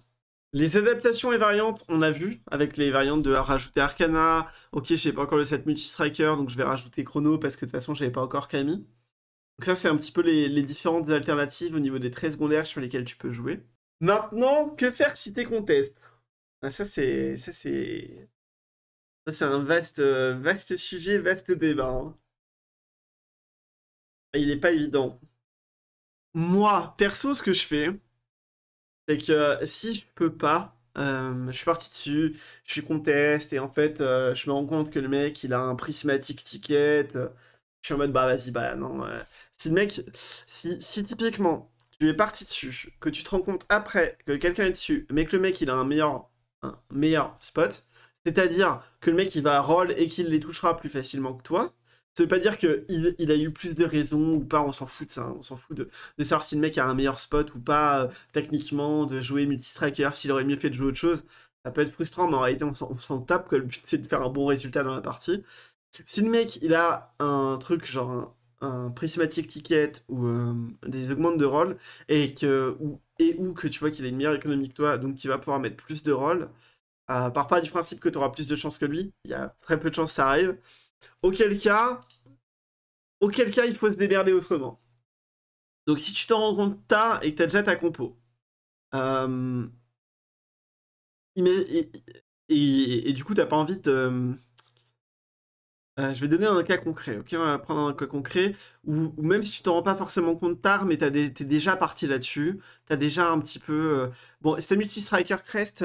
Les adaptations et variantes, on a vu, avec les variantes de rajouter Arcana. Ok, je j'ai pas encore le set Multi-Striker, donc je vais rajouter Chrono parce que de toute façon, je n'avais pas encore Camille. Donc ça, c'est un petit peu les, différentes alternatives au niveau des traits secondaires sur lesquels tu peux jouer. Maintenant, que faire si t'es contest ah, Ça, c'est... c'est... un vaste, vaste sujet, vaste débat. Hein. Ah, il n'est pas évident. Moi, perso, ce que je fais, c'est que euh, si je peux pas, euh, je suis parti dessus, je suis conteste, et en fait, euh, je me rends compte que le mec, il a un prismatique ticket. je suis en mode, bah vas-y, bah non. Si le mec, si, si typiquement, tu es parti dessus, que tu te rends compte après que quelqu'un est dessus, mais que le mec, il a un meilleur, un meilleur spot, c'est-à-dire que le mec, il va roll et qu'il les touchera plus facilement que toi, ça veut pas dire qu'il il a eu plus de raisons ou pas, on s'en fout de ça, on s'en fout de, savoir si le mec a un meilleur spot ou pas, euh, techniquement, de jouer multi-striker, s'il aurait mieux fait de jouer autre chose. Ça peut être frustrant, mais en réalité, on s'en tape, que le but c'est de faire un bon résultat dans la partie. Si le mec, il a un truc genre un, un prismatic ticket ou euh, des augmentes de rôle, et que ou, et ou que tu vois qu'il a une meilleure économie que toi, donc qu'il va pouvoir mettre plus de rôle, à euh, part pas du principe que tu auras plus de chance que lui, il y a très peu de chances que ça arrive. Auquel cas, auquel cas, il faut se démerder autrement. Donc si tu t'en rends compte tard et que t'as déjà ta compo, euh, et, du coup, t'as pas envie de... Euh, euh, je vais donner un cas concret, ok On va prendre un cas concret où, même si tu t'en rends pas forcément compte tard, mais t'es déjà parti là-dessus, t'as déjà un petit peu... Bon, c'est un multi-striker crest,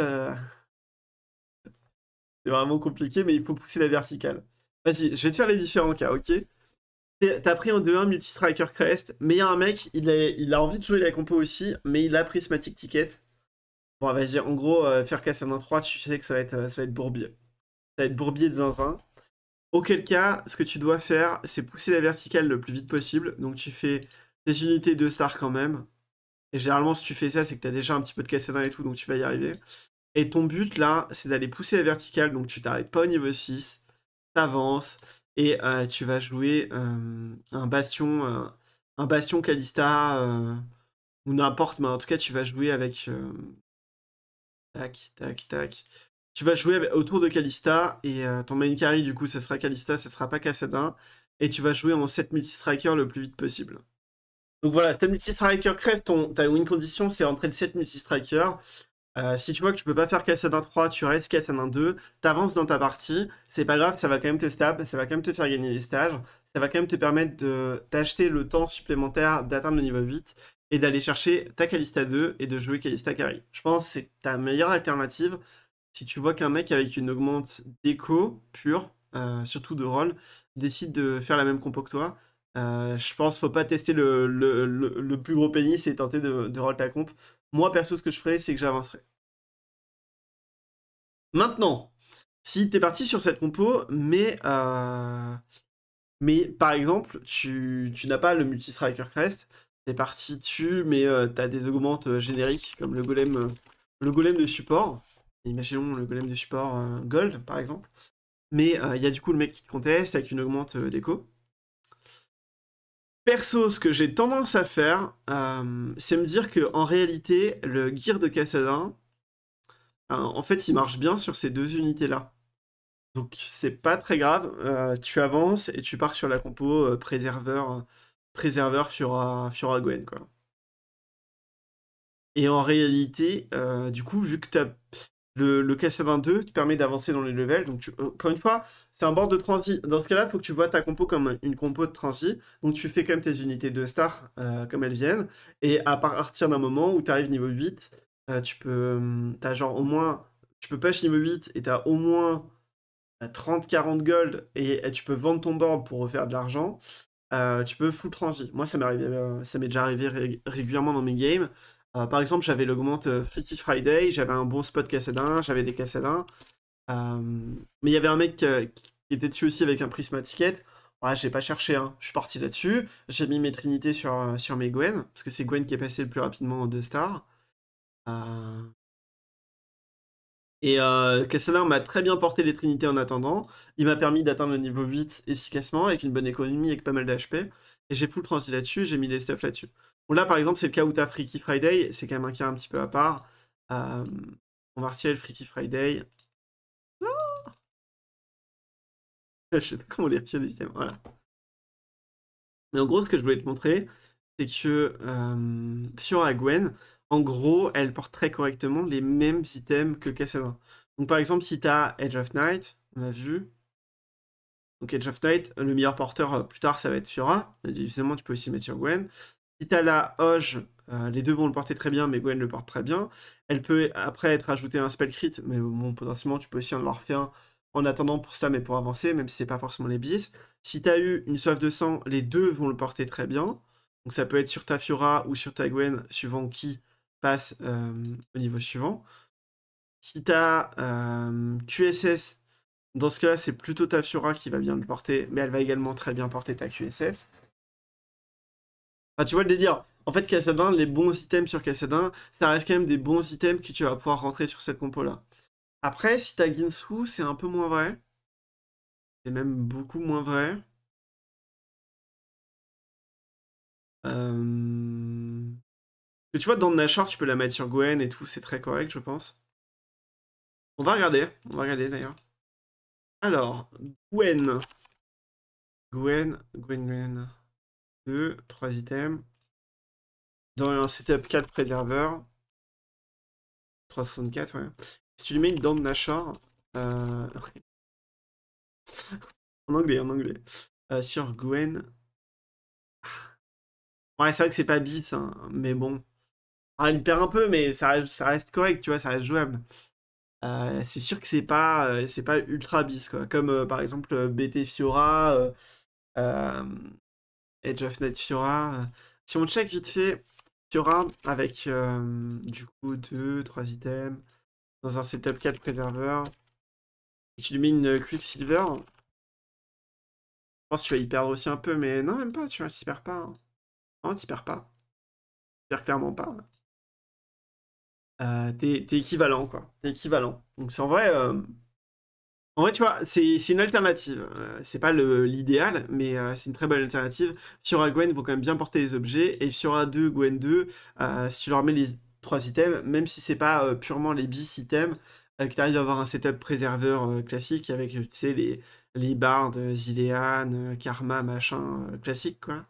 c'est vraiment compliqué, mais il faut pousser la verticale. Vas-y, je vais te faire les différents cas, ok T'as pris en 2-1 multi-striker Crest, mais il y a un mec, il a, envie de jouer la compo aussi, mais il a pris Smatic ticket. Bon, vas-y, en gros, euh, faire casser 3, tu sais que ça va être, euh, ça va être bourbier. Ça va être bourbier de zinzin. Auquel cas, ce que tu dois faire, c'est pousser la verticale le plus vite possible. Donc tu fais des unités de star quand même. Et généralement, si tu fais ça, c'est que t'as déjà un petit peu de cassadin et tout, donc tu vas y arriver. Et ton but là, c'est d'aller pousser la verticale, donc tu t'arrêtes pas au niveau 6 avance et euh, tu vas jouer un bastion, euh, un bastion Calista euh, ou n'importe, mais en tout cas tu vas jouer avec tac tac tac. Tu vas jouer autour de Calista et ton main carry du coup ce sera Calista, ce sera pas Cassadin et tu vas jouer en 7 multi-striker le plus vite possible. Donc voilà, si multi-striker crève, ton, ta win condition c'est entrer de 7 multi-striker. Euh, si tu vois que tu peux pas faire d'un 3, tu restes Kassadin 2, t'avances dans ta partie, c'est pas grave, ça va quand même te stab, ça va quand même te faire gagner des stages, ça va quand même te permettre de t'acheter le temps supplémentaire d'atteindre le niveau 8 et d'aller chercher ta Calista 2 et de jouer Kalista Carry. Je pense que c'est ta meilleure alternative si tu vois qu'un mec avec une augmente d'écho pure, euh, surtout de rôle, décide de faire la même compo que toi. Euh, je pense qu'il ne faut pas tester le, plus gros pénis et tenter de, de roll ta comp. Moi, perso, ce que je ferais, c'est que j'avancerais. Maintenant, si t'es parti sur cette compo, mais, euh, mais par exemple, tu, n'as pas le multi-striker crest, t'es parti dessus, mais euh, t'as des augmentes euh, génériques comme le golem, le golem de support. Imaginons le golem de support gold, par exemple. Mais il y a du coup le mec qui te conteste avec une augmente d'écho. Perso, ce que j'ai tendance à faire, euh, c'est me dire qu'en réalité, le gear de Cassadin, euh, en fait, il marche bien sur ces deux unités-là. Donc c'est pas très grave, euh, tu avances et tu pars sur la compo préserveur, préserveur Fiora, quoi. Et en réalité, du coup, vu que t'as... Le, le KC22 te permet d'avancer dans les levels. Donc, tu, euh, encore une fois, c'est un board de transi. Dans ce cas-là, il faut que tu vois ta compo comme une compo de transi. Donc, tu fais quand même tes unités de star euh, comme elles viennent. Et à partir d'un moment où tu arrives niveau 8, euh, tu peux. Hum, as genre au moins. Tu peux push niveau 8 et tu as au moins 30-40 gold et, tu peux vendre ton board pour refaire de l'argent. tu peux full transi. Moi, ça m'est déjà arrivé régulièrement dans mes games. Euh, par exemple, j'avais l'augmente euh, Freaky Friday, j'avais un bon spot cassadin, j'avais des cassadins. Euh, mais il y avait un mec qui était dessus aussi avec un prisma ticket. Je j'ai pas cherché, un, hein. je suis parti là-dessus. J'ai mis mes trinités sur, sur mes Gwen, parce que c'est Gwen qui est passé le plus rapidement en 2 stars. Et Cassadin m'a très bien porté les trinités en attendant. Il m'a permis d'atteindre le niveau 8 efficacement, avec une bonne économie, avec pas mal d'HP. Et j'ai full transit là-dessus, j'ai mis les stuff là-dessus là, par exemple, c'est le cas où tu as Freaky Friday. C'est quand même un cas un petit peu à part. Euh, on va retirer le Freaky Friday. Je ah je sais pas comment les retirer des items. Voilà. Mais en gros, ce que je voulais te montrer, c'est que euh, sur Gwen en gros, elle porte très correctement les mêmes items que Cassandra. Donc par exemple, si tu as Edge of Night, on a vu. Donc Edge of Night, le meilleur porteur euh, plus tard, ça va être Fiora. Évidemment, tu peux aussi mettre sur Gwen. Si la Hoge, euh, les deux vont le porter très bien, mais Gwen le porte très bien. Elle peut après être ajoutée à un spell crit, mais potentiellement, tu peux aussi en avoir fait un en attendant pour ça, mais pour avancer, même si c'est pas forcément les bis. Si tu as eu une soif de sang, les deux vont le porter très bien. Donc ça peut être sur ta Fiora ou sur ta Gwen, suivant qui passe euh, au niveau suivant. Si tu as euh, QSS, dans ce cas c'est plutôt ta Fiora qui va bien le porter, mais elle va également très bien porter ta QSS tu vois le délire. En fait, Cassadin, les bons items sur Cassadin, ça reste quand même des bons items que tu vas pouvoir rentrer sur cette compo-là. Après, si t'as Ginsu, c'est un peu moins vrai. C'est même beaucoup moins vrai. Euh, tu vois, dans Nashor, tu peux la mettre sur Gwen et tout, c'est très correct, je pense. On va regarder, on va regarder d'ailleurs. Alors, Gwen. Gwen, Gwen, Gwen. 2, 3 items. Dans un setup 4 préserveur. 364, ouais. Si tu lui mets une dent de Nashor. Euh, en anglais, en anglais. Euh, sur Gwen. Ouais, c'est vrai que c'est pas bis, hein, mais bon. Ah, elle il perd un peu, mais ça, reste correct, tu vois, ça reste jouable. Euh, c'est sûr que c'est pas, c'est pas ultra bis, quoi. Comme par exemple BT Fiora. Edge of Night Fiora. Euh, si on check vite fait, Fiora avec euh, du coup 2, 3 items, dans un setup 4 préserveur, et tu lui mets une Quicksilver. Je pense que tu vas y perdre aussi un peu, mais non, même pas, tu vois, y perds pas. Non, tu perds pas. Tu perds clairement pas. t'es euh, équivalent, quoi. T'es équivalent. Donc c'est en vrai. En vrai, tu vois, c'est une alternative. Euh, c'est pas l'idéal, mais euh, c'est une très bonne alternative. Fiora Gwen vont quand même bien porter les objets. Et Fiora 2, Gwen 2, euh, si tu leur mets les trois items, même si c'est pas purement les bis items, que tu arrives à avoir un setup préserveur classique avec, tu sais, les, les bardes, Zilean, Karma, machin, classique, quoi.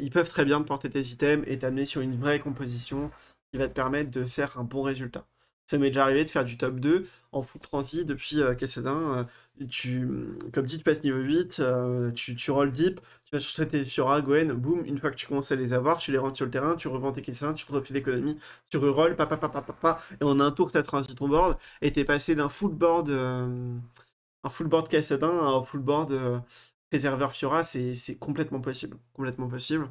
ils peuvent très bien porter tes items et t'amener sur une vraie composition qui va te permettre de faire un bon résultat. Ça m'est déjà arrivé de faire du top 2 en full transit depuis euh, euh tu, mm, comme dit, tu passes niveau 8, euh, tu, rolls deep, tu vas sur cette Fiora, Gwen, boum, une fois que tu commences à les avoir, tu les rentres sur le terrain, tu revends tes Cassadins, tu profites d'économie, tu pa papa, papa, papa, et en un tour, tu as transit ton board, et tu es passé d'un full board, euh, un full board Cassadin à un full board préserveur Fiora, c'est complètement possible. Complètement possible.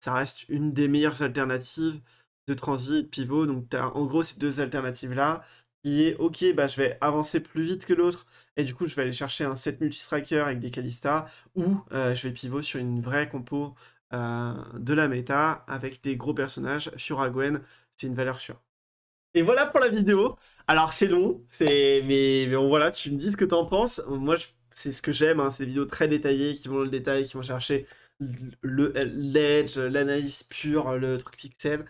Ça reste une des meilleures alternatives de transit, pivot. Donc, tu as en gros ces deux alternatives-là qui est ok, bah, je vais avancer plus vite que l'autre et du coup, je vais aller chercher un set multi avec des Kalista ou euh, je vais pivot sur une vraie compo euh, de la méta avec des gros personnages. Fiora c'est une valeur sûre. Et voilà pour la vidéo. Alors, c'est long, c'est mais, voilà, tu me dis ce que tu en penses. Moi, je... c'est ce que j'aime, hein, c'est des vidéos très détaillées qui vont le détail, qui vont chercher l'edge, l'analyse pure, le truc pixel.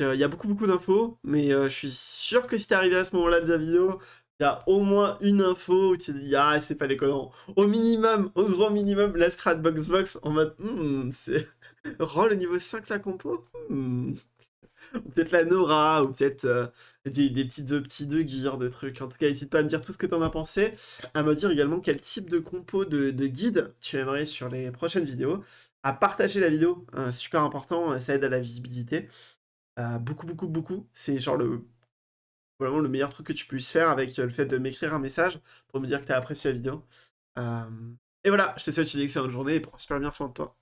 Euh, il y a beaucoup, beaucoup d'infos, mais euh, je suis sûr que si t'es arrivé à ce moment-là de la vidéo, il y a au moins une info où tu te dis ah c'est pas déconnant au minimum au grand minimum la strat box box en mode Hum, c'est roll le niveau 5 la compo hmm. ou peut-être la Nora ou peut-être euh, des, des, petites petits de gears de trucs en tout cas n'hésite pas à me dire tout ce que t'en as pensé à me dire également quel type de compo de, guide tu aimerais sur les prochaines vidéos à partager la vidéo super important ça aide à la visibilité euh, beaucoup, beaucoup, beaucoup. C'est genre le vraiment le meilleur truc que tu puisses faire avec euh, le fait de m'écrire un message pour me dire que tu as apprécié la vidéo. Euh, et voilà, je te souhaite une excellente journée et prends super bien soin de toi.